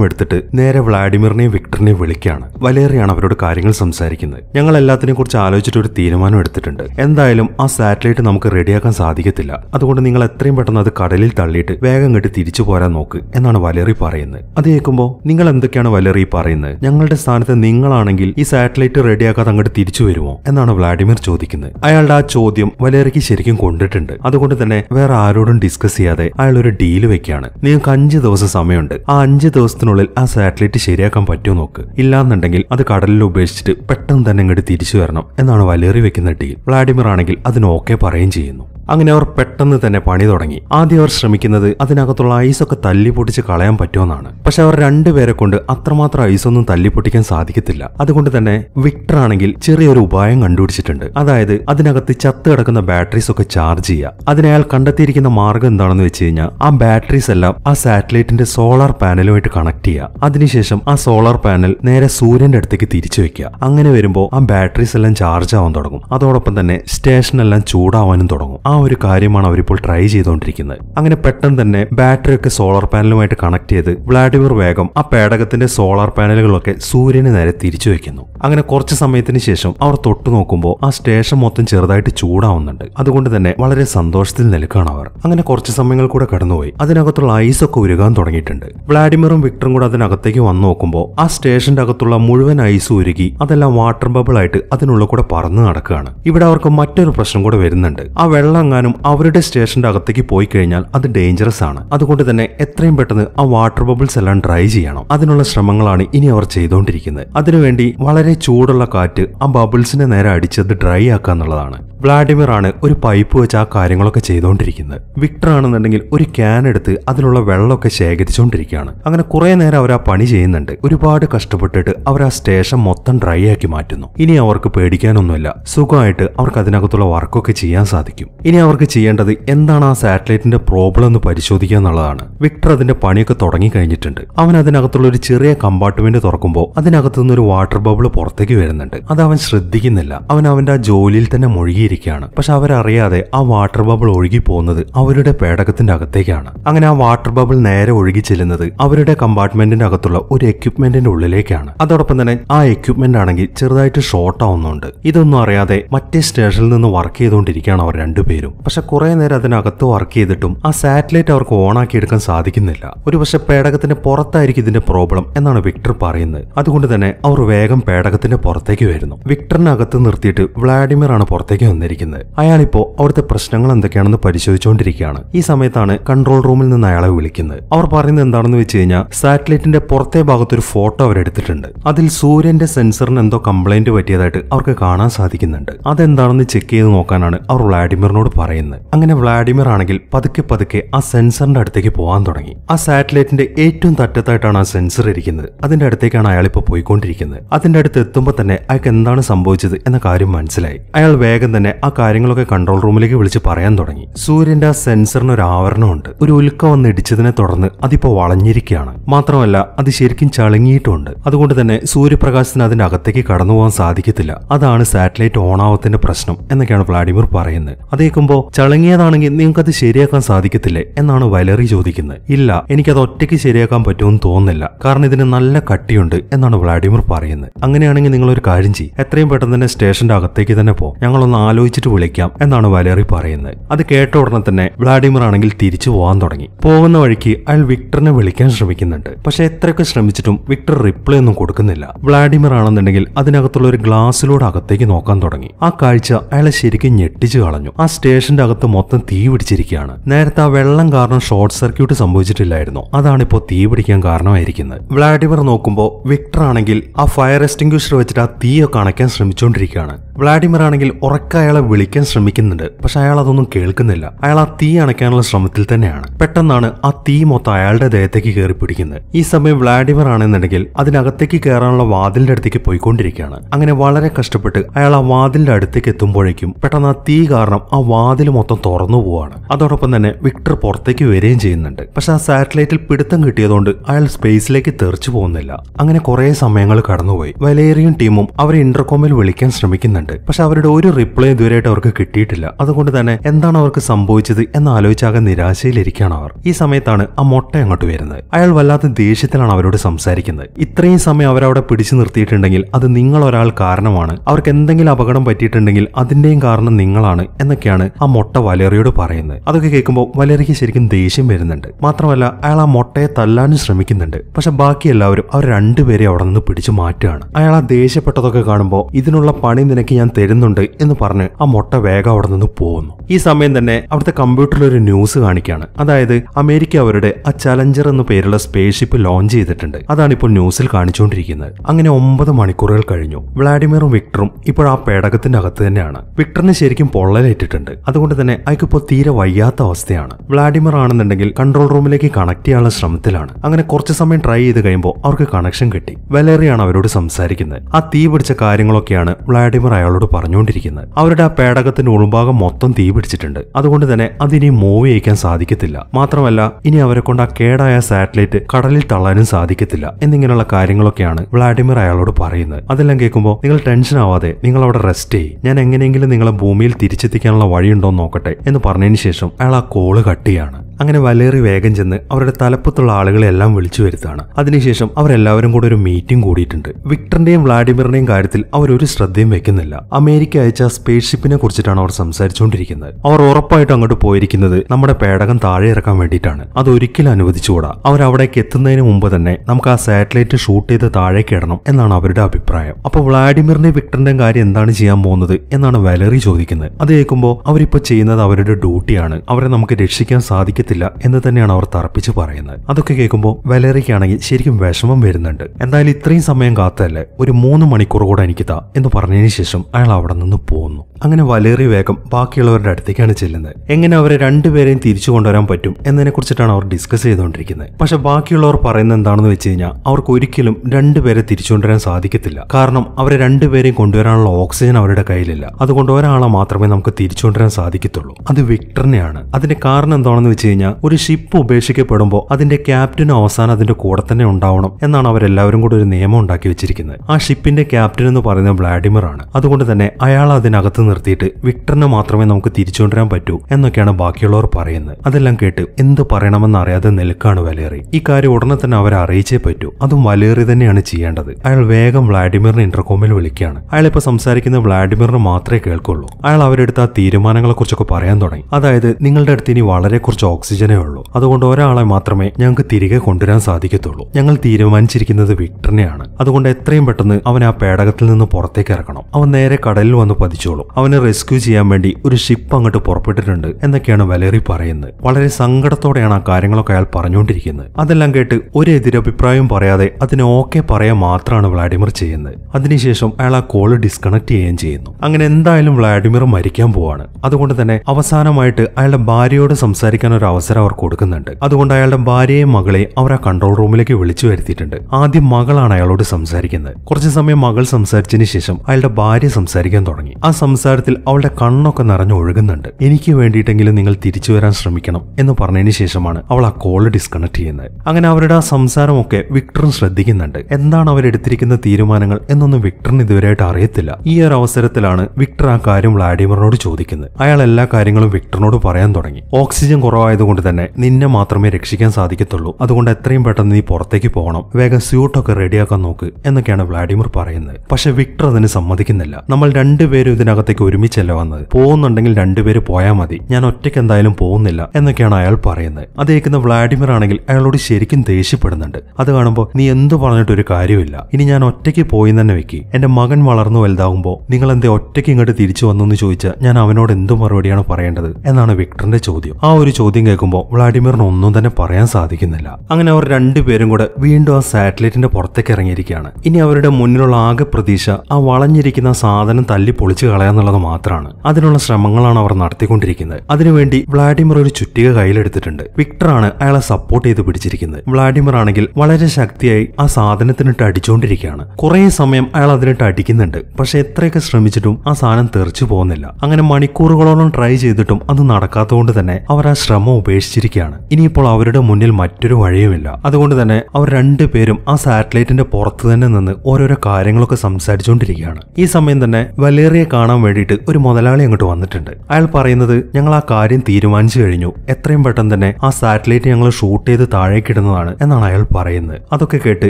എടുത്തിട്ട് നേരെ വ്ളാഡിമിറിനെയും ഡയറക്ടറിനെ വിളിക്കുകയാണ് വലേറിയാണ് അവരോട് കാര്യങ്ങൾ സംസാരിക്കുന്നത് ഞങ്ങൾ എല്ലാത്തിനെ കുറിച്ച് ആലോചിച്ചിട്ട് ഒരു തീരുമാനം എടുത്തിട്ടുണ്ട് എന്തായാലും ആ സാറ്റലൈറ്റ് നമുക്ക് റെഡിയാക്കാൻ സാധിക്കത്തില്ല അതുകൊണ്ട് നിങ്ങൾ എത്രയും പെട്ടെന്ന് അത് കടലിൽ തള്ളിയിട്ട് വേഗം ഇങ്ങോട്ട് തിരിച്ചു പോരാൻ നോക്ക് എന്നാണ് വലേറി പറയുന്നത് അത് കേൾക്കുമ്പോൾ നിങ്ങൾ എന്തൊക്കെയാണ് വലേറി പറയുന്നത് ഞങ്ങളുടെ സ്ഥാനത്ത് നിങ്ങളാണെങ്കിൽ ഈ സാറ്റലൈറ്റ് റെഡിയാക്കാതെ അങ്ങോട്ട് തിരിച്ചു വരുമോ എന്നാണ് വ്ളാഡിമിർ ചോദിക്കുന്നത് അയാളുടെ ആ ചോദ്യം വലേറിക്ക് ശരിക്കും കൊണ്ടിട്ടുണ്ട് അതുകൊണ്ട് തന്നെ വേറെ ആരോടും ഡിസ്കസ് ചെയ്യാതെ അയാൾ ഒരു ഡീൽ വെക്കുകയാണ് നിങ്ങൾക്ക് അഞ്ച് ദിവസം സമയമുണ്ട് ആ അഞ്ച് ദിവസത്തിനുള്ളിൽ ആ സാറ്റലൈറ്റ് ശരിയാക്കാൻ പറ്റുമോ നോക്ക് ഇല്ലാന്നുണ്ടെങ്കിൽ അത് കടലിൽ ഉപേക്ഷിച്ചിട്ട് പെട്ടെന്ന് തന്നെ ഇങ്ങോട്ട് തിരിച്ചു വരണം എന്നാണ് വലേറി വെക്കുന്ന ഡീൽ വ്ളാഡിമിർ ആണെങ്കിൽ അതിന് ഓക്കെ പറയുകയും ചെയ്യുന്നു അങ്ങനെ അവർ പെട്ടെന്ന് തന്നെ പണി തുടങ്ങി ആദ്യം അവർ ശ്രമിക്കുന്നത് അതിനകത്തുള്ള ഐസൊക്കെ തല്ലി പൊട്ടിച്ച് കളയാൻ പറ്റുമെന്നാണ് പക്ഷെ അവർ രണ്ടുപേരെ കൊണ്ട് അത്രമാത്രം ഐസൊന്നും തല്ലി പൊട്ടിക്കാൻ സാധിക്കത്തില്ല അതുകൊണ്ട് തന്നെ വിക്ടർ ആണെങ്കിൽ ചെറിയൊരു ഉപായം കണ്ടുപിടിച്ചിട്ടുണ്ട് അതായത് അതിനകത്ത് ചത്ത് കിടക്കുന്ന ബാറ്ററീസ് ഒക്കെ ചാർജ് ചെയ്യുക അയാൾ കണ്ടെത്തിയിരിക്കുന്ന മാർഗം എന്താണെന്ന് വെച്ച് കഴിഞ്ഞാൽ ആ ബാറ്ററീസ് എല്ലാം ആ സാറ്റലൈറ്റിന്റെ സോളാർ പാനലുമായിട്ട് കണക്ട് ചെയ്യുക അതിനുശേഷം ആ സോളാർ പാനൽ നേരെ സൂര്യന്റെ അടുത്തേക്ക് തിരിച്ചു വെക്കുക അങ്ങനെ വരുമ്പോൾ ആ ബാറ്ററീസ് എല്ലാം ചാർജ് ആവാൻ തുടങ്ങും അതോടൊപ്പം തന്നെ സ്റ്റേഷനെല്ലാം ചൂടാവാനും തുടങ്ങും ആ ഒരു കാര്യമാണ് അവരിപ്പോൾ ട്രൈ ചെയ്തുകൊണ്ടിരിക്കുന്നത് അങ്ങനെ പെട്ടെന്ന് തന്നെ ബാറ്ററി ഒക്കെ സോളാർ പാനലുമായിട്ട് കണക്ട് ചെയ്ത് വ്ളാഡിമിർ വേഗം ആ പേടകത്തിന്റെ സോളാർ പാനലുകളൊക്കെ സൂര്യന് നേരെ തിരിച്ചു വെക്കുന്നു അങ്ങനെ കുറച്ച് സമയത്തിന് ശേഷം അവർ തൊട്ടു നോക്കുമ്പോൾ ആ സ്റ്റേഷൻ മൊത്തം ചെറുതായിട്ട് ചൂടാവുന്നുണ്ട് അതുകൊണ്ട് തന്നെ വളരെ സന്തോഷത്തിൽ നിൽക്കുകയാണ് അവർ അങ്ങനെ കുറച്ച് സമയങ്ങൾ കൂടെ കടന്നുപോയി അതിനകത്തുള്ള ഐസ് ഒക്കെ ഉരുകാൻ തുടങ്ങിയിട്ടുണ്ട് വ്ളാഡിമിറും വിക്ടറും കൂടെ അതിനകത്തേക്ക് വന്നു നോക്കുമ്പോൾ ആ സ്റ്റേഷന്റെ അകത്തുള്ള മുഴുവൻ ഐസ് ഉരുകി അതെല്ലാം വാട്ടർ ബബിൾ ആയിട്ട് അതിനുള്ളിൽ കൂടെ പറന്ന് നടക്കുകയാണ് ഇവിടെ അവർക്ക് മറ്റൊരു പ്രശ്നം കൂടെ വരുന്നുണ്ട് ആ വെള്ള ഉറങ്ങാനും അവരുടെ സ്റ്റേഷന്റെ അകത്തേക്ക് പോയി കഴിഞ്ഞാൽ അത് ഡേഞ്ചറസ് ആണ് അതുകൊണ്ട് തന്നെ എത്രയും പെട്ടെന്ന് ആ വാട്ടർ ബബിൾസ് എല്ലാം ഡ്രൈ ചെയ്യണം അതിനുള്ള ശ്രമങ്ങളാണ് ഇനി അവർ ചെയ്തുകൊണ്ടിരിക്കുന്നത് അതിനുവേണ്ടി വളരെ ചൂടുള്ള കാറ്റ് ആ ബബിൾസിനെ നേരെ അടിച്ചത് ഡ്രൈ ആക്കുക എന്നുള്ളതാണ് വ്ളാഡിമിർ ആണ് ഒരു പൈപ്പ് വെച്ച് ആ കാര്യങ്ങളൊക്കെ ചെയ്തുകൊണ്ടിരിക്കുന്നത് വിക്ടർ ആണെന്നുണ്ടെങ്കിൽ ഒരു ക്യാൻ എടുത്ത് അതിലുള്ള വെള്ളമൊക്കെ ശേഖരിച്ചുകൊണ്ടിരിക്കുകയാണ് അങ്ങനെ കുറെ നേരം അവർ ആ പണി ചെയ്യുന്നുണ്ട് ഒരുപാട് കഷ്ടപ്പെട്ടിട്ട് അവർ ആ സ്റ്റേഷൻ മൊത്തം ഡ്രൈ ആക്കി മാറ്റുന്നു ഇനി അവർക്ക് പേടിക്കാനൊന്നുമില്ല സുഖമായിട്ട് അവർക്ക് അതിനകത്തുള്ള വർക്കൊക്കെ ചെയ്യാൻ സാധിക്കും ഇനി അവർക്ക് ചെയ്യേണ്ടത് എന്താണ് ആ സാറ്റലൈറ്റിന്റെ പ്രോബ്ലം എന്ന് പരിശോധിക്കുക എന്നുള്ളതാണ് വിക്ടർ അതിന്റെ പണിയൊക്കെ തുടങ്ങി കഴിഞ്ഞിട്ടുണ്ട് അവൻ അതിനകത്തുള്ള ഒരു ചെറിയ കമ്പാർട്ട്മെന്റ് തുറക്കുമ്പോൾ അതിനകത്തു നിന്ന് ഒരു വാട്ടർ ബബിൾ പുറത്തേക്ക് വരുന്നുണ്ട് അത് അവൻ ശ്രദ്ധിക്കുന്നില്ല അവൻ അവന്റെ ആ ജോലിയിൽ തന്നെ മുഴുകിയിരിക്കുകയാണ് പക്ഷെ അവരറിയാതെ ആ വാട്ടർ ബബിൾ ഒഴുകി പോകുന്നത് അവരുടെ പേടകത്തിന്റെ അകത്തേക്കാണ് അങ്ങനെ ആ വാട്ടർ ബബിൾ നേരെ ഒഴുകി ചെല്ലുന്നത് അവരുടെ കമ്പാർട്ട്മെന്റിന്റെ അകത്തുള്ള ഒരു എക്യുപ്മെന്റിന്റെ ഉള്ളിലേക്കാണ് അതോടൊപ്പം തന്നെ ആ എക്യുപ്മെന്റ് ആണെങ്കിൽ ചെറുതായിട്ട് ഷോർട്ട് ആവുന്നുണ്ട് ഇതൊന്നും അറിയാതെ മറ്റേ സ്റ്റേഷനിൽ നിന്ന് വർക്ക് ചെയ്തുകൊണ്ടിരിക്കുകയാണ് അവർ രണ്ടുപേരും വരും പക്ഷെ കുറെ നേരം അതിനകത്ത് വർക്ക് ചെയ്തിട്ടും ആ സാറ്റലൈറ്റ് അവർക്ക് ഓണാക്കി എടുക്കാൻ സാധിക്കുന്നില്ല പക്ഷെ പേടകത്തിന്റെ പുറത്തായിരിക്കും ഇതിന്റെ പ്രോബ്ലം എന്നാണ് വിക്ടർ പറയുന്നത് അതുകൊണ്ട് തന്നെ അവർ വേഗം പേടകത്തിന്റെ പുറത്തേക്ക് വരുന്നു വിക്ടറിനകത്ത് നിർത്തിയിട്ട് വ്ളാഡിമിർ ആണ് പുറത്തേക്ക് വന്നിരിക്കുന്നത് അയാളിപ്പോ അവിടുത്തെ പ്രശ്നങ്ങൾ എന്തൊക്കെയാണെന്ന് പരിശോധിച്ചുകൊണ്ടിരിക്കുകയാണ് ഈ സമയത്താണ് കൺട്രോൾ റൂമിൽ നിന്ന് അയാളെ വിളിക്കുന്നത് അവർ പറയുന്നത് എന്താണെന്ന് വെച്ച് കഴിഞ്ഞാൽ സാറ്റലൈറ്റിന്റെ പുറത്തെ ഭാഗത്ത് ഒരു ഫോട്ടോ അവരെടുത്തിട്ടുണ്ട് അതിൽ സൂര്യന്റെ സെൻസറിന് എന്തോ കംപ്ലൈന്റ് പറ്റിയതായിട്ട് അവർക്ക് കാണാൻ സാധിക്കുന്നുണ്ട് അതെന്താണെന്ന് ചെക്ക് ചെയ്ത് നോക്കാനാണ് അവർ വ്ളാഡിമിറിനോട് പറയുന്നത് അങ്ങനെ വ്ളാഡിമിർ ആണെങ്കിൽ പതുക്കെ പതുക്കെ ആ സെൻസറിന്റെ അടുത്തേക്ക് പോകാൻ തുടങ്ങി ആ സാറ്റലൈറ്റിന്റെ ഏറ്റവും തറ്റത്തായിട്ടാണ് ആ സെൻസർ ഇരിക്കുന്നത് അതിന്റെ അടുത്തേക്കാണ് അയാൾ ഇപ്പോൾ പോയിക്കൊണ്ടിരിക്കുന്നത് അതിന്റെ അടുത്ത് എത്തുമ്പോൾ തന്നെ അയാൾക്ക് എന്താണ് സംഭവിച്ചത് എന്ന കാര്യം മനസ്സിലായി അയാൾ വേഗം തന്നെ ആ കാര്യങ്ങളൊക്കെ കൺട്രോൾ റൂമിലേക്ക് വിളിച്ച് പറയാൻ തുടങ്ങി സൂര്യന്റെ ആ സെൻസറിന് ഒരു ആവരണമുണ്ട് ഒരു ഉൽക്ക വന്ന് ഇടിച്ചതിനെ തുടർന്ന് അതിപ്പോ വളഞ്ഞിരിക്കുകയാണ് മാത്രമല്ല അത് ശരിക്കും ചളുങ്ങിയിട്ടുമുണ്ട് അതുകൊണ്ട് തന്നെ സൂര്യപ്രകാശത്തിന് അതിന്റെ അകത്തേക്ക് കടന്നു പോകാൻ സാധിക്കത്തില്ല അതാണ് സാറ്റലൈറ്റ് ഓണാവത്തിന്റെ പ്രശ്നം എന്നൊക്കെയാണ് വ്ളാഡിമിർ പറയുന്നത് അതേക്ക് നോക്കുമ്പോൾ ചളങ്ങിയതാണെങ്കിൽ നിങ്ങൾക്കത് ശരിയാക്കാൻ സാധിക്കത്തില്ലേ എന്നാണ് വലറി ചോദിക്കുന്നത് ഇല്ല എനിക്കത് ഒറ്റയ്ക്ക് ശരിയാക്കാൻ പറ്റുമെന്ന് തോന്നുന്നില്ല കാരണം ഇതിന് നല്ല കട്ടിയുണ്ട് എന്നാണ് വ്ളാഡിമിർ പറയുന്നത് അങ്ങനെയാണെങ്കിൽ നിങ്ങളൊരു കാര്യം ചെയ്യും എത്രയും പെട്ടെന്ന് തന്നെ സ്റ്റേഷന്റെ അകത്തേക്ക് തന്നെ പോകും ഞങ്ങളൊന്ന് ആലോചിച്ചിട്ട് വിളിക്കാം എന്നാണ് വലേറി പറയുന്നത് അത് കേട്ട ഉടനെ തന്നെ വ്ളാഡിമിർ ആണെങ്കിൽ തിരിച്ചു പോകാൻ തുടങ്ങി പോകുന്ന വഴിക്ക് അയാൾ വിക്ടറിനെ വിളിക്കാൻ ശ്രമിക്കുന്നുണ്ട് പക്ഷെ എത്രയൊക്കെ ശ്രമിച്ചിട്ടും വിക്ടർ റിപ്ലൈ ഒന്നും കൊടുക്കുന്നില്ല വ്ളാഡിമിർ ആണെന്നുണ്ടെങ്കിൽ അതിനകത്തുള്ള ഒരു ഗ്ലാസ്സിലൂടെ അകത്തേക്ക് നോക്കാൻ തുടങ്ങി ആ കാഴ്ച അയാളെ ശരിക്കും ഞെട്ടിച്ചു കളഞ്ഞു ആ സ്റ്റേഷന്റെ അകത്ത് മൊത്തം തീ പിടിച്ചിരിക്കുകയാണ് നേരത്തെ ആ വെള്ളം കാരണം ഷോർട്ട് സർക്യൂട്ട് സംഭവിച്ചിട്ടില്ലായിരുന്നു അതാണ് ഇപ്പോൾ തീ പിടിക്കാൻ കാരണമായിരിക്കുന്നത് വ്ളാഡിമർ നോക്കുമ്പോൾ വിക്ടർ ആണെങ്കിൽ ആ ഫയർ എക്സ്റ്റിംഗ്വിഷർ വെച്ചിട്ട് ആ തീയൊക്കെ അണയ്ക്കാൻ ശ്രമിച്ചുകൊണ്ടിരിക്കുകയാണ് വ്ളാഡിമിർ ആണെങ്കിൽ ഉറക്ക അയാളെ വിളിക്കാൻ ശ്രമിക്കുന്നുണ്ട് പക്ഷെ അയാൾ അതൊന്നും കേൾക്കുന്നില്ല അയാൾ ആ തീ അണയ്ക്കാനുള്ള ശ്രമത്തിൽ തന്നെയാണ് പെട്ടെന്നാണ് ആ തീ മൊത്തം അയാളുടെ ദേഹത്തേക്ക് കയറി പിടിക്കുന്നത് ഈ സമയം വ്ളാഡിമിർ ആണെന്നുണ്ടെങ്കിൽ അതിനകത്തേക്ക് കയറാനുള്ള വാതിലിന്റെ അടുത്തേക്ക് പോയിക്കൊണ്ടിരിക്കുകയാണ് അങ്ങനെ വളരെ കഷ്ടപ്പെട്ട് അയാൾ ആ വാതിലിന്റെ അടുത്തേക്ക് എത്തുമ്പോഴേക്കും പെട്ടെന്ന് ആ തീ കാരണം ആ വാതിൽ മൊത്തം തുറന്നു പോവാണ് അതോടൊപ്പം തന്നെ വിക്ടർ പുറത്തേക്ക് വരികയും ചെയ്യുന്നുണ്ട് പക്ഷെ ആ സാറ്റലൈറ്റിൽ പിടുത്തം കിട്ടിയതുകൊണ്ട് അയാൾ സ്പേസിലേക്ക് തെറിച്ചു പോകുന്നില്ല അങ്ങനെ കുറേ സമയങ്ങൾ കടന്നുപോയി വലേറിയും ടീമും അവരെ ഇന്റർകോമിൽ വിളിക്കാൻ ശ്രമിക്കുന്നുണ്ട് പറയുന്നുണ്ട് പക്ഷെ അവരുടെ ഒരു റിപ്ലൈ ഇതുവരെയായിട്ട് അവർക്ക് കിട്ടിയിട്ടില്ല അതുകൊണ്ട് തന്നെ എന്താണ് അവർക്ക് സംഭവിച്ചത് എന്ന് ആലോചിച്ചാകെ നിരാശയിലിരിക്കുകയാണ് അവർ ഈ സമയത്താണ് ആ മൊട്ട അങ്ങോട്ട് വരുന്നത് അയാൾ വല്ലാത്ത ദേഷ്യത്തിലാണ് അവരോട് സംസാരിക്കുന്നത് ഇത്രയും സമയം അവരവിടെ പിടിച്ചു നിർത്തിയിട്ടുണ്ടെങ്കിൽ അത് നിങ്ങൾ ഒരാൾ കാരണമാണ് അവർക്ക് എന്തെങ്കിലും അപകടം പറ്റിയിട്ടുണ്ടെങ്കിൽ അതിന്റെയും കാരണം നിങ്ങളാണ് എന്നൊക്കെയാണ് ആ മൊട്ട വലേറിയോട് പറയുന്നത് അതൊക്കെ കേൾക്കുമ്പോൾ വലേറിക്ക് ശരിക്കും ദേഷ്യം വരുന്നുണ്ട് മാത്രമല്ല അയാൾ ആ മൊട്ടയെ തല്ലാനും ശ്രമിക്കുന്നുണ്ട് പക്ഷെ ബാക്കി എല്ലാവരും അവർ രണ്ടുപേരെ അവിടെ നിന്ന് പിടിച്ചു മാറ്റുകയാണ് അയാൾ ആ ദേഷ്യപ്പെട്ടതൊക്കെ കാണുമ്പോൾ ഇതിനുള്ള പണി നിനക്ക് നിനക്ക് ഞാൻ തരുന്നുണ്ട് എന്ന് പറഞ്ഞ് ആ മുട്ട വേഗം അവിടെ നിന്ന് പോകുന്നു ഈ സമയം തന്നെ അവിടുത്തെ കമ്പ്യൂട്ടറിൽ ഒരു ന്യൂസ് കാണിക്കുകയാണ് അതായത് അമേരിക്ക അവരുടെ ആ ചലഞ്ചർ എന്ന പേരുള്ള സ്പേസ് ഷിപ്പ് ലോഞ്ച് ചെയ്തിട്ടുണ്ട് അതാണ് ഇപ്പോൾ ന്യൂസിൽ കാണിച്ചുകൊണ്ടിരിക്കുന്നത് അങ്ങനെ ഒമ്പത് മണിക്കൂറുകൾ കഴിഞ്ഞു വ്ളാഡിമിറും വിക്ടറും ഇപ്പോൾ ആ പേടകത്തിന്റെ അകത്ത് തന്നെയാണ് വിക്ടറിന് ശരിക്കും പൊള്ളലേറ്റിട്ടുണ്ട് അതുകൊണ്ട് തന്നെ ഇപ്പോൾ തീരെ വയ്യാത്ത അവസ്ഥയാണ് വ്ളാഡിമിർ ആണെന്നുണ്ടെങ്കിൽ കൺട്രോൾ റൂമിലേക്ക് കണക്ട് ചെയ്യാനുള്ള ശ്രമത്തിലാണ് അങ്ങനെ കുറച്ച് സമയം ട്രൈ ചെയ്ത് കഴിയുമ്പോൾ അവർക്ക് കണക്ഷൻ കിട്ടി വലേറിയാണ് അവരോട് സംസാരിക്കുന്നത് ആ തീ പിടിച്ച കാര്യങ്ങളൊക്കെയാണ് വ്ളാഡിമിർ അയാളോട് പറഞ്ഞുകൊണ്ടിരിക്കുന്നത് അവരുടെ ആ പേടകത്തിന്റെ ഉൾഭാഗം മൊത്തം തീ പിടിച്ചിട്ടുണ്ട് അതുകൊണ്ട് തന്നെ അതിനി മൂവ് ചെയ്യിക്കാൻ സാധിക്കത്തില്ല മാത്രമല്ല ഇനി അവരെ കൊണ്ട് ആ കേടായ സാറ്റലൈറ്റ് കടലിൽ തള്ളാനും സാധിക്കത്തില്ല എന്നിങ്ങനെയുള്ള കാര്യങ്ങളൊക്കെയാണ് വ്ളാഡിമിർ അയാളോട് പറയുന്നത് അതെല്ലാം കേൾക്കുമ്പോൾ നിങ്ങൾ ടെൻഷൻ ആവാതെ നിങ്ങൾ അവിടെ റെസ്റ്റ് ചെയ്യും ഞാൻ എങ്ങനെയെങ്കിലും നിങ്ങളെ ഭൂമിയിൽ തിരിച്ചെത്തിക്കാനുള്ള വഴിയുണ്ടോ നോക്കട്ടെ എന്ന് പറഞ്ഞതിന് ശേഷം അയാൾ ആ കോള് കട്ടിയാണ് അങ്ങനെ വലേറി വേഗം ചെന്ന് അവരുടെ തലപ്പത്തുള്ള ആളുകളെ എല്ലാം വിളിച്ചു വരുത്താണ് അതിനുശേഷം അവരെല്ലാവരും കൂടെ ഒരു മീറ്റിംഗ് കൂടിയിട്ടുണ്ട് വിക്ടറിന്റെയും വ്ളാഡിമിറിന്റെയും കാര്യത്തിൽ അവർ ഒരു ശ്രദ്ധയും വെക്കുന്നില്ല അമേരിക്ക അയച്ച സ്പേസ് ഷിപ്പിനെ കുറിച്ചിട്ടാണ് അവർ സംസാരിച്ചുകൊണ്ടിരിക്കുന്നത് അവർ ഉറപ്പായിട്ടും അങ്ങോട്ട് പോയിരിക്കുന്നത് നമ്മുടെ പേടകം താഴെ ഇറക്കാൻ വേണ്ടിയിട്ടാണ് അത് അനുവദിച്ചുകൂടാ അവർ അവിടേക്ക് എത്തുന്നതിന് മുമ്പ് തന്നെ നമുക്ക് ആ സാറ്റലൈറ്റ് ഷൂട്ട് ചെയ്ത് താഴേക്ക് ഇടണം എന്നാണ് അവരുടെ അഭിപ്രായം അപ്പോൾ വ്ളാഡിമിറിന്റെ വിക്ടറിന്റെയും കാര്യം എന്താണ് ചെയ്യാൻ പോകുന്നത് എന്നാണ് വലറി ചോദിക്കുന്നത് അത് കേൾക്കുമ്പോൾ അവരിപ്പോ ചെയ്യുന്നത് അവരുടെ ഡ്യൂട്ടിയാണ് അവരെ നമുക്ക് രക്ഷിക്കാൻ സാധിക്കും അറിയത്തില്ല എന്ന് തന്നെയാണ് അവർ തറപ്പിച്ച് പറയുന്നത് അതൊക്കെ കേൾക്കുമ്പോൾ വലേറിക്കാണെങ്കിൽ ശരിക്കും വിഷമം വരുന്നുണ്ട് എന്തായാലും ഇത്രയും സമയം കാത്തല്ലേ ഒരു മൂന്ന് മണിക്കൂർ കൂടെ എനിക്ക് താ എന്ന് പറഞ്ഞതിന് ശേഷം അയാൾ അവിടെ നിന്ന് പോകുന്നു അങ്ങനെ വലേറി വേഗം ബാക്കിയുള്ളവരുടെ അടുത്തേക്കാണ് ചെല്ലുന്നത് എങ്ങനെ അവരെ രണ്ടുപേരെയും തിരിച്ചു കൊണ്ടുവരാൻ പറ്റും എന്നതിനെ കുറിച്ചിട്ടാണ് അവർ ഡിസ്കസ് ചെയ്തുകൊണ്ടിരിക്കുന്നത് പക്ഷെ ബാക്കിയുള്ളവർ പറയുന്നത് എന്താണെന്ന് വെച്ച് കഴിഞ്ഞാൽ അവർക്ക് ഒരിക്കലും രണ്ടുപേരെ തിരിച്ചു കൊണ്ടുവരാൻ സാധിക്കത്തില്ല കാരണം അവരെ രണ്ടുപേരെയും കൊണ്ടുവരാനുള്ള ഓക്സിജൻ അവരുടെ കയ്യിലില്ല അതുകൊണ്ട് ഒരാളെ മാത്രമേ നമുക്ക് തിരിച്ചു കൊണ്ടുവരാൻ സാധിക്കത്തുള്ളൂ അത് വിക്ടറിനെയാണ് അതിന്റെ കാരണം എന്താണെന്ന് വെച്ച് കഴിഞ്ഞാൽ ഒരു ഷിപ്പ് ഉപേക്ഷിക്കപ്പെടുമ്പോൾ അതിന്റെ ക്യാപ്റ്റനും അവസാനം അതിന്റെ കൂടെ തന്നെ ഉണ്ടാവണം എന്നാണ് അവരെല്ലാവരും കൂടെ ഒരു നിയമം ഉണ്ടാക്കി വെച്ചിരിക്കുന്നത് ആ ഷിപ്പിന്റെ ക്യാപ്റ്റൻ എന്ന് പറയുന്നത് വ്ളാഡിമിർ ആണ് അതുകൊണ്ട് തന്നെ അയാൾ അതിനകത്ത് നിർത്തിയിട്ട് വിക്ടറിനെ മാത്രമേ നമുക്ക് തിരിച്ചുകൊണ്ടുവരാൻ പറ്റൂ എന്നൊക്കെയാണ് ബാക്കിയുള്ളവർ പറയുന്നത് അതെല്ലാം കേട്ട് എന്ത് പറയണമെന്ന് അറിയാതെ നിൽക്കാണ് വലേറി ഈ കാര്യം ഉടനെ തന്നെ അവരെ അറിയിച്ചേ പറ്റൂ അതും വലേറി തന്നെയാണ് ചെയ്യേണ്ടത് അയാൾ വേഗം വ്ളാഡിമിറിനെ ഇന്റർകോമിൽ വിളിക്കുകയാണ് അയാളിപ്പോൾ സംസാരിക്കുന്ന വ്ളാഡിമിറിന് മാത്രമേ കേൾക്കുള്ളൂ അയാൾ അവരെടുത്ത ആ തീരുമാനങ്ങളെക്കുറിച്ചൊക്കെ പറയാൻ തുടങ്ങി അതായത് നിങ്ങളുടെ അടുത്ത് ഇനി വളരെ കുറച്ച് ഓക്സിജൻ ഓക്സിജനേ ഉള്ളൂ അതുകൊണ്ട് ഒരാളെ മാത്രമേ ഞങ്ങൾക്ക് തിരികെ കൊണ്ടുവരാൻ സാധിക്കത്തുള്ളൂ ഞങ്ങൾ തീരുമാനിച്ചിരിക്കുന്നത് വിക്ടറിനെയാണ് അതുകൊണ്ട് എത്രയും പെട്ടെന്ന് അവൻ ആ പേടകത്തിൽ നിന്ന് പുറത്തേക്ക് ഇറക്കണം അവൻ നേരെ കടലിൽ വന്ന് പതിച്ചോളും അവനെ റെസ്ക്യൂ ചെയ്യാൻ വേണ്ടി ഒരു ഷിപ്പ് അങ്ങോട്ട് പുറപ്പെട്ടിട്ടുണ്ട് എന്നൊക്കെയാണ് വലേറി പറയുന്നത് വളരെ സങ്കടത്തോടെയാണ് ആ കാര്യങ്ങളൊക്കെ അയാൾ പറഞ്ഞുകൊണ്ടിരിക്കുന്നത് അതെല്ലാം കേട്ട് ഒരു എതിരഭിപ്രായം പറയാതെ അതിനെ ഓക്കെ പറയാൻ മാത്രമാണ് വ്ളാഡിമിർ ചെയ്യുന്നത് അതിനുശേഷം അയാൾ ആ കോള് ഡിസ്കണക്ട് ചെയ്യുകയും ചെയ്യുന്നു അങ്ങനെ എന്തായാലും വ്ളാഡിമിർ മരിക്കാൻ പോവാണ് അതുകൊണ്ട് തന്നെ അവസാനമായിട്ട് അയാളുടെ ഭാര്യയോട് സംസാരിക്കാൻ ഒരു അവസരം അവർ കൊടുക്കുന്നുണ്ട് അതുകൊണ്ട് അയാളുടെ ഭാര്യയെ മകളെ അവർ ആ കൺട്രോൾ റൂമിലേക്ക് വിളിച്ചു വരുത്തിയിട്ടുണ്ട് ആദ്യം മകളാണ് അയാളോട് സംസാരിക്കുന്നത് കുറച്ച് സമയം മകൾ സംസാരിച്ചതിന് ശേഷം അയാളുടെ ഭാര്യ സംസാരിക്കാൻ തുടങ്ങി ആ സംസാരത്തിൽ അവളുടെ കണ്ണൊക്കെ നിറഞ്ഞു ഒഴുകുന്നുണ്ട് എനിക്ക് വേണ്ടിയിട്ടെങ്കിലും നിങ്ങൾ തിരിച്ചു വരാൻ ശ്രമിക്കണം എന്ന് പറഞ്ഞതിന് ശേഷമാണ് അവൾ ആ കോൾ ഡിസ്കണക്ട് ചെയ്യുന്നത് അങ്ങനെ അവരുടെ ആ സംസാരമൊക്കെ വിക്ടറും ശ്രദ്ധിക്കുന്നുണ്ട് എന്താണ് അവരെടുത്തിരിക്കുന്ന തീരുമാനങ്ങൾ എന്നൊന്നും വിക്ടറിന് ഇതുവരെയായിട്ട് അറിയത്തില്ല ഈ ഒരു അവസരത്തിലാണ് വിക്ടർ ആ കാര്യം വ്ളാഡിമറിനോട് ചോദിക്കുന്നത് അയാൾ എല്ലാ കാര്യങ്ങളും വിക്ടറിനോട് പറയാൻ തുടങ്ങി ഓക്സിജൻ കുറവായത് ആയതുകൊണ്ട് തന്നെ നിന്നെ മാത്രമേ രക്ഷിക്കാൻ സാധിക്കത്തുള്ളൂ അതുകൊണ്ട് എത്രയും പെട്ടെന്ന് നീ പുറത്തേക്ക് പോകണം വേഗം സ്യൂട്ടൊക്കെ റെഡിയാക്കാൻ നോക്ക് എന്നൊക്കെയാണ് വ്ളാഡിമിർ പറയുന്നത് പക്ഷെ വിക്ടർ അതിന് സമ്മതിക്കുന്നില്ല നമ്മൾ രണ്ടുപേരും ഇതിനകത്തേക്ക് ഒരുമിച്ചല്ല വന്നത് പോകുന്നുണ്ടെങ്കിൽ രണ്ടുപേര് പോയാൽ മതി ഞാൻ ഒറ്റയ്ക്ക് എന്തായാലും പോകുന്നില്ല എന്നൊക്കെയാണ് അയാൾ പറയുന്നത് അതേക്കുന്ന വ്ളാഡിമിർ ആണെങ്കിൽ അയാളോട് ശരിക്കും ദേഷ്യപ്പെടുന്നുണ്ട് അത് കാണുമ്പോൾ നീ എന്ത് പറഞ്ഞിട്ട് ഒരു കാര്യമില്ല ഇനി ഞാൻ ഒറ്റയ്ക്ക് പോയി തന്നെ വെക്കി എന്റെ മകൻ വളർന്നു വലുതാകുമ്പോൾ നിങ്ങൾ എന്തേ ഒറ്റയ്ക്ക് ഇങ്ങോട്ട് തിരിച്ചു വന്നു എന്ന് ചോദിച്ചാൽ ഞാൻ അവനോട് എന്ത് മറുപടിയാണ് പറയേണ്ടത് എന്നാണ് വിക്ടറിന്റെ ചോദ്യം ആ ഒരു ചോദ്യം കേൾക്കുമ്പോൾ വ്ളാഡിമിറിന് ഒന്നും തന്നെ പറയാൻ സാധിക്കുന്നില്ല അങ്ങനെ അവർ രണ്ടുപേരും കൂടെ വീണ്ടും ആ സാറ്റലൈറ്റിന്റെ പുറത്തേക്ക് ഇറങ്ങിയിരിക്കുകയാണ് ഇനി അവരുടെ മുന്നിലുള്ള ആകെ പ്രതീക്ഷ ആ വളഞ്ഞിരിക്കുന്ന സാധനം തല്ലി പൊളിച്ചു കളയാന്നുള്ളത് മാത്രമാണ് അതിനുള്ള ശ്രമങ്ങളാണ് അവർ നടത്തിക്കൊണ്ടിരിക്കുന്നത് അതിനുവേണ്ടി വ്ളാഡിമിർ ഒരു ചുറ്റിക കയ്യിലെടുത്തിട്ടുണ്ട് വിക്ടർ ആണ് അയാളെ സപ്പോർട്ട് ചെയ്ത് പിടിച്ചിരിക്കുന്നത് വ്ളാഡിമിർ ആണെങ്കിൽ വളരെ ശക്തിയായി ആ സാധനത്തിനിട്ട് അടിച്ചുകൊണ്ടിരിക്കുകയാണ് കുറേ സമയം അയാൾ അതിനിട്ട് അടിക്കുന്നുണ്ട് പക്ഷെ എത്രയൊക്കെ ശ്രമിച്ചിട്ടും ആ സാധനം തെറിച്ചു പോകുന്നില്ല അങ്ങനെ മണിക്കൂറുകളോളം ട്രൈ ചെയ്തിട്ടും അത് നടക്കാത്തതുകൊണ്ട് തന്നെ അവർ ആ ശ്രമം ഉപേക്ഷിച്ചിരിക്കുകയാണ് ഇനിയിപ്പോൾ അവരുടെ മുന്നിൽ മറ്റൊരു വഴിയുമില്ല അതുകൊണ്ട് തന്നെ അവർ രണ്ടുപേരും ആ സാറ്റലൈറ്റിന്റെ പുറത്ത് തന്നെ നിന്ന് ഓരോരോ കാര്യങ്ങളൊക്കെ സംസാരിച്ചുകൊണ്ടിരിക്കുകയാണ് ഈ സമയം തന്നെ വലേറിയെ കാണാൻ വേണ്ടിയിട്ട് ഒരു മുതലാളി അങ്ങോട്ട് വന്നിട്ടുണ്ട് അയാൾ പറയുന്നത് ഞങ്ങൾ ആ കാര്യം തീരുമാനിച്ചു കഴിഞ്ഞു എത്രയും പെട്ടെന്ന് തന്നെ ആ സാറ്റലൈറ്റ് ഞങ്ങൾ ഷൂട്ട് ചെയ്ത് താഴേക്ക് ഇടുന്നതാണ് എന്നാണ് അയാൾ പറയുന്നത് അതൊക്കെ കേട്ട്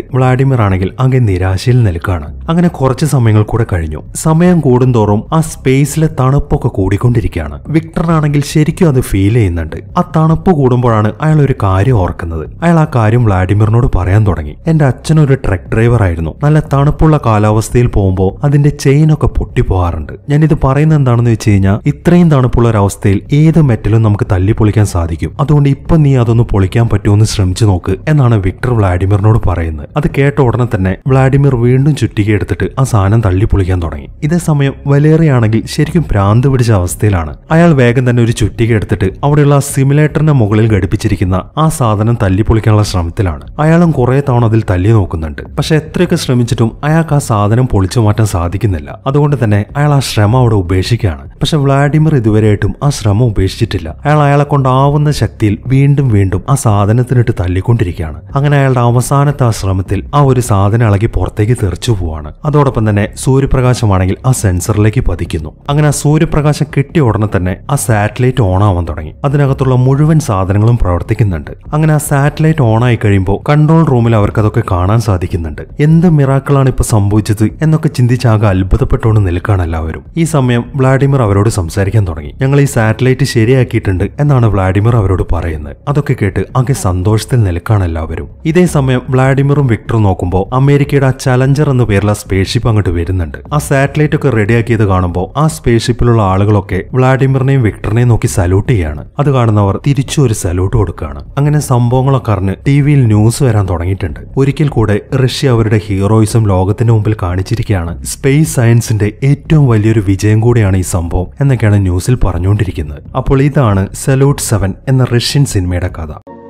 വ്ളാഡിമിർ ആണെങ്കിൽ ആകെ നിരാശയിൽ നിൽക്കുകയാണ് അങ്ങനെ കുറച്ച് സമയങ്ങൾ കൂടെ കഴിഞ്ഞു സമയം കൂടുന്തോറും ആ സ്പേസിലെ തണുപ്പൊക്കെ കൂടിക്കൊണ്ടിരിക്കുകയാണ് വിക്ടർ ആണെങ്കിൽ ശരിക്കും അത് ഫീൽ ചെയ്യുന്നുണ്ട് ആ തണുപ്പ് കൂടുമ്പോഴാണ് അയാൾ ഒരു കാര്യം ഓർക്കുന്നത് അയാൾ ആ കാര്യം വ്ളാഡിമിറിനോട് പറയാൻ തുടങ്ങി എന്റെ അച്ഛൻ ഒരു ട്രക്ക് ഡ്രൈവർ ആയിരുന്നു നല്ല തണുപ്പുള്ള കാലാവസ്ഥയിൽ പോകുമ്പോൾ അതിന്റെ ചെയിനൊക്കെ പൊട്ടിപ്പോകാറുണ്ട് ഞാനിത് പറയുന്നത് എന്താണെന്ന് വെച്ച് കഴിഞ്ഞാൽ ഇത്രയും തണുപ്പുള്ള ഒരവസ്ഥയിൽ ഏത് മെറ്റലും നമുക്ക് തല്ലി പൊളിക്കാൻ സാധിക്കും അതുകൊണ്ട് ഇപ്പൊ നീ അതൊന്ന് പൊളിക്കാൻ പറ്റുമെന്ന് ശ്രമിച്ചു നോക്ക് എന്നാണ് വിക്ടർ വ്ളാഡിമിറിനോട് പറയുന്നത് അത് കേട്ട ഉടനെ തന്നെ വ്ളാഡിമിർ വീണ്ടും എടുത്തിട്ട് ആ സാധനം തള്ളി പൊളിക്കാൻ തുടങ്ങി ഇതേ സമയം വലേറിയാണെങ്കിൽ ശരിക്കും ഭ്രാന്ത് പിടിച്ച അവസ്ഥയിലാണ് അയാൾ വേഗം തന്നെ ഒരു ചുറ്റിക എടുത്തിട്ട് അവിടെയുള്ള സിമിലേറ്റർ ജനറേറ്ററിന്റെ മുകളിൽ ഘടിപ്പിച്ചിരിക്കുന്ന ആ സാധനം തല്ലി പൊളിക്കാനുള്ള ശ്രമത്തിലാണ് അയാളും കുറെ തവണ അതിൽ തല്ലി നോക്കുന്നുണ്ട് പക്ഷെ എത്രയൊക്കെ ശ്രമിച്ചിട്ടും അയാൾക്ക് ആ സാധനം പൊളിച്ചു മാറ്റാൻ സാധിക്കുന്നില്ല അതുകൊണ്ട് തന്നെ അയാൾ ആ ശ്രമം അവിടെ ഉപേക്ഷിക്കുകയാണ് പക്ഷെ വ്ളാഡിമിർ ഇതുവരെയായിട്ടും ആ ശ്രമം ഉപേക്ഷിച്ചിട്ടില്ല അയാൾ അയാളെ കൊണ്ടാവുന്ന ശക്തിയിൽ വീണ്ടും വീണ്ടും ആ സാധനത്തിനിട്ട് തല്ലിക്കൊണ്ടിരിക്കുകയാണ് അങ്ങനെ അയാളുടെ അവസാനത്തെ ആ ശ്രമത്തിൽ ആ ഒരു സാധനം ഇളകി പുറത്തേക്ക് തെറിച്ചു പോവാണ് അതോടൊപ്പം തന്നെ സൂര്യപ്രകാശമാണെങ്കിൽ ആ സെൻസറിലേക്ക് പതിക്കുന്നു അങ്ങനെ ആ സൂര്യപ്രകാശം കിട്ടിയ ഉടനെ തന്നെ ആ സാറ്റലൈറ്റ് ഓൺ ആവാൻ തുടങ്ങി അതിനകത്തുള്ള മുഴുവൻ മുഴുവൻ സാധനങ്ങളും പ്രവർത്തിക്കുന്നുണ്ട് അങ്ങനെ ആ സാറ്റലൈറ്റ് ഓൺ ആയി കഴിയുമ്പോൾ കൺട്രോൾ റൂമിൽ അവർക്കതൊക്കെ കാണാൻ സാധിക്കുന്നുണ്ട് എന്ത് മിറാക്കളാണ് ഇപ്പൊ സംഭവിച്ചത് എന്നൊക്കെ ചിന്തിച്ചാകെ അത്ഭുതപ്പെട്ടുകൊണ്ട് നിൽക്കാണ് എല്ലാവരും ഈ സമയം വ്ളാഡിമിർ അവരോട് സംസാരിക്കാൻ തുടങ്ങി ഞങ്ങൾ ഈ സാറ്റലൈറ്റ് ശരിയാക്കിയിട്ടുണ്ട് എന്നാണ് വ്ളാഡിമിർ അവരോട് പറയുന്നത് അതൊക്കെ കേട്ട് ആകെ സന്തോഷത്തിൽ നിൽക്കാണ് എല്ലാവരും ഇതേ സമയം വ്ളാഡിമിറും വിക്ടറും നോക്കുമ്പോൾ അമേരിക്കയുടെ ആ ചലഞ്ചർ എന്ന പേരുള്ള സ്പേഷിപ്പ് അങ്ങോട്ട് വരുന്നുണ്ട് ആ സാറ്റലൈറ്റ് ഒക്കെ റെഡിയാക്കിയത് കാണുമ്പോൾ ആ സ്പേഷിപ്പിലുള്ള ആളുകളൊക്കെ വ്ളാഡിമിറിനെയും വിക്ടറിനെയും നോക്കി സല്യൂട്ട് ചെയ്യാണ് അത് കാണുന്നവർ തിരിച്ചു ഒരു സല്യൂട്ട് കൊടുക്കുകയാണ് അങ്ങനെ സംഭവങ്ങളൊക്കെ അറിഞ്ഞ് ടി വിയിൽ ന്യൂസ് വരാൻ തുടങ്ങിയിട്ടുണ്ട് ഒരിക്കൽ കൂടെ റഷ്യ അവരുടെ ഹീറോയിസം ലോകത്തിന്റെ മുമ്പിൽ കാണിച്ചിരിക്കുകയാണ് സ്പേസ് സയൻസിന്റെ ഏറ്റവും വലിയൊരു വിജയം കൂടിയാണ് ഈ സംഭവം എന്നൊക്കെയാണ് ന്യൂസിൽ പറഞ്ഞുകൊണ്ടിരിക്കുന്നത് അപ്പോൾ ഇതാണ് സല്യൂട്ട് സെവൻ എന്ന റഷ്യൻ സിനിമയുടെ കഥ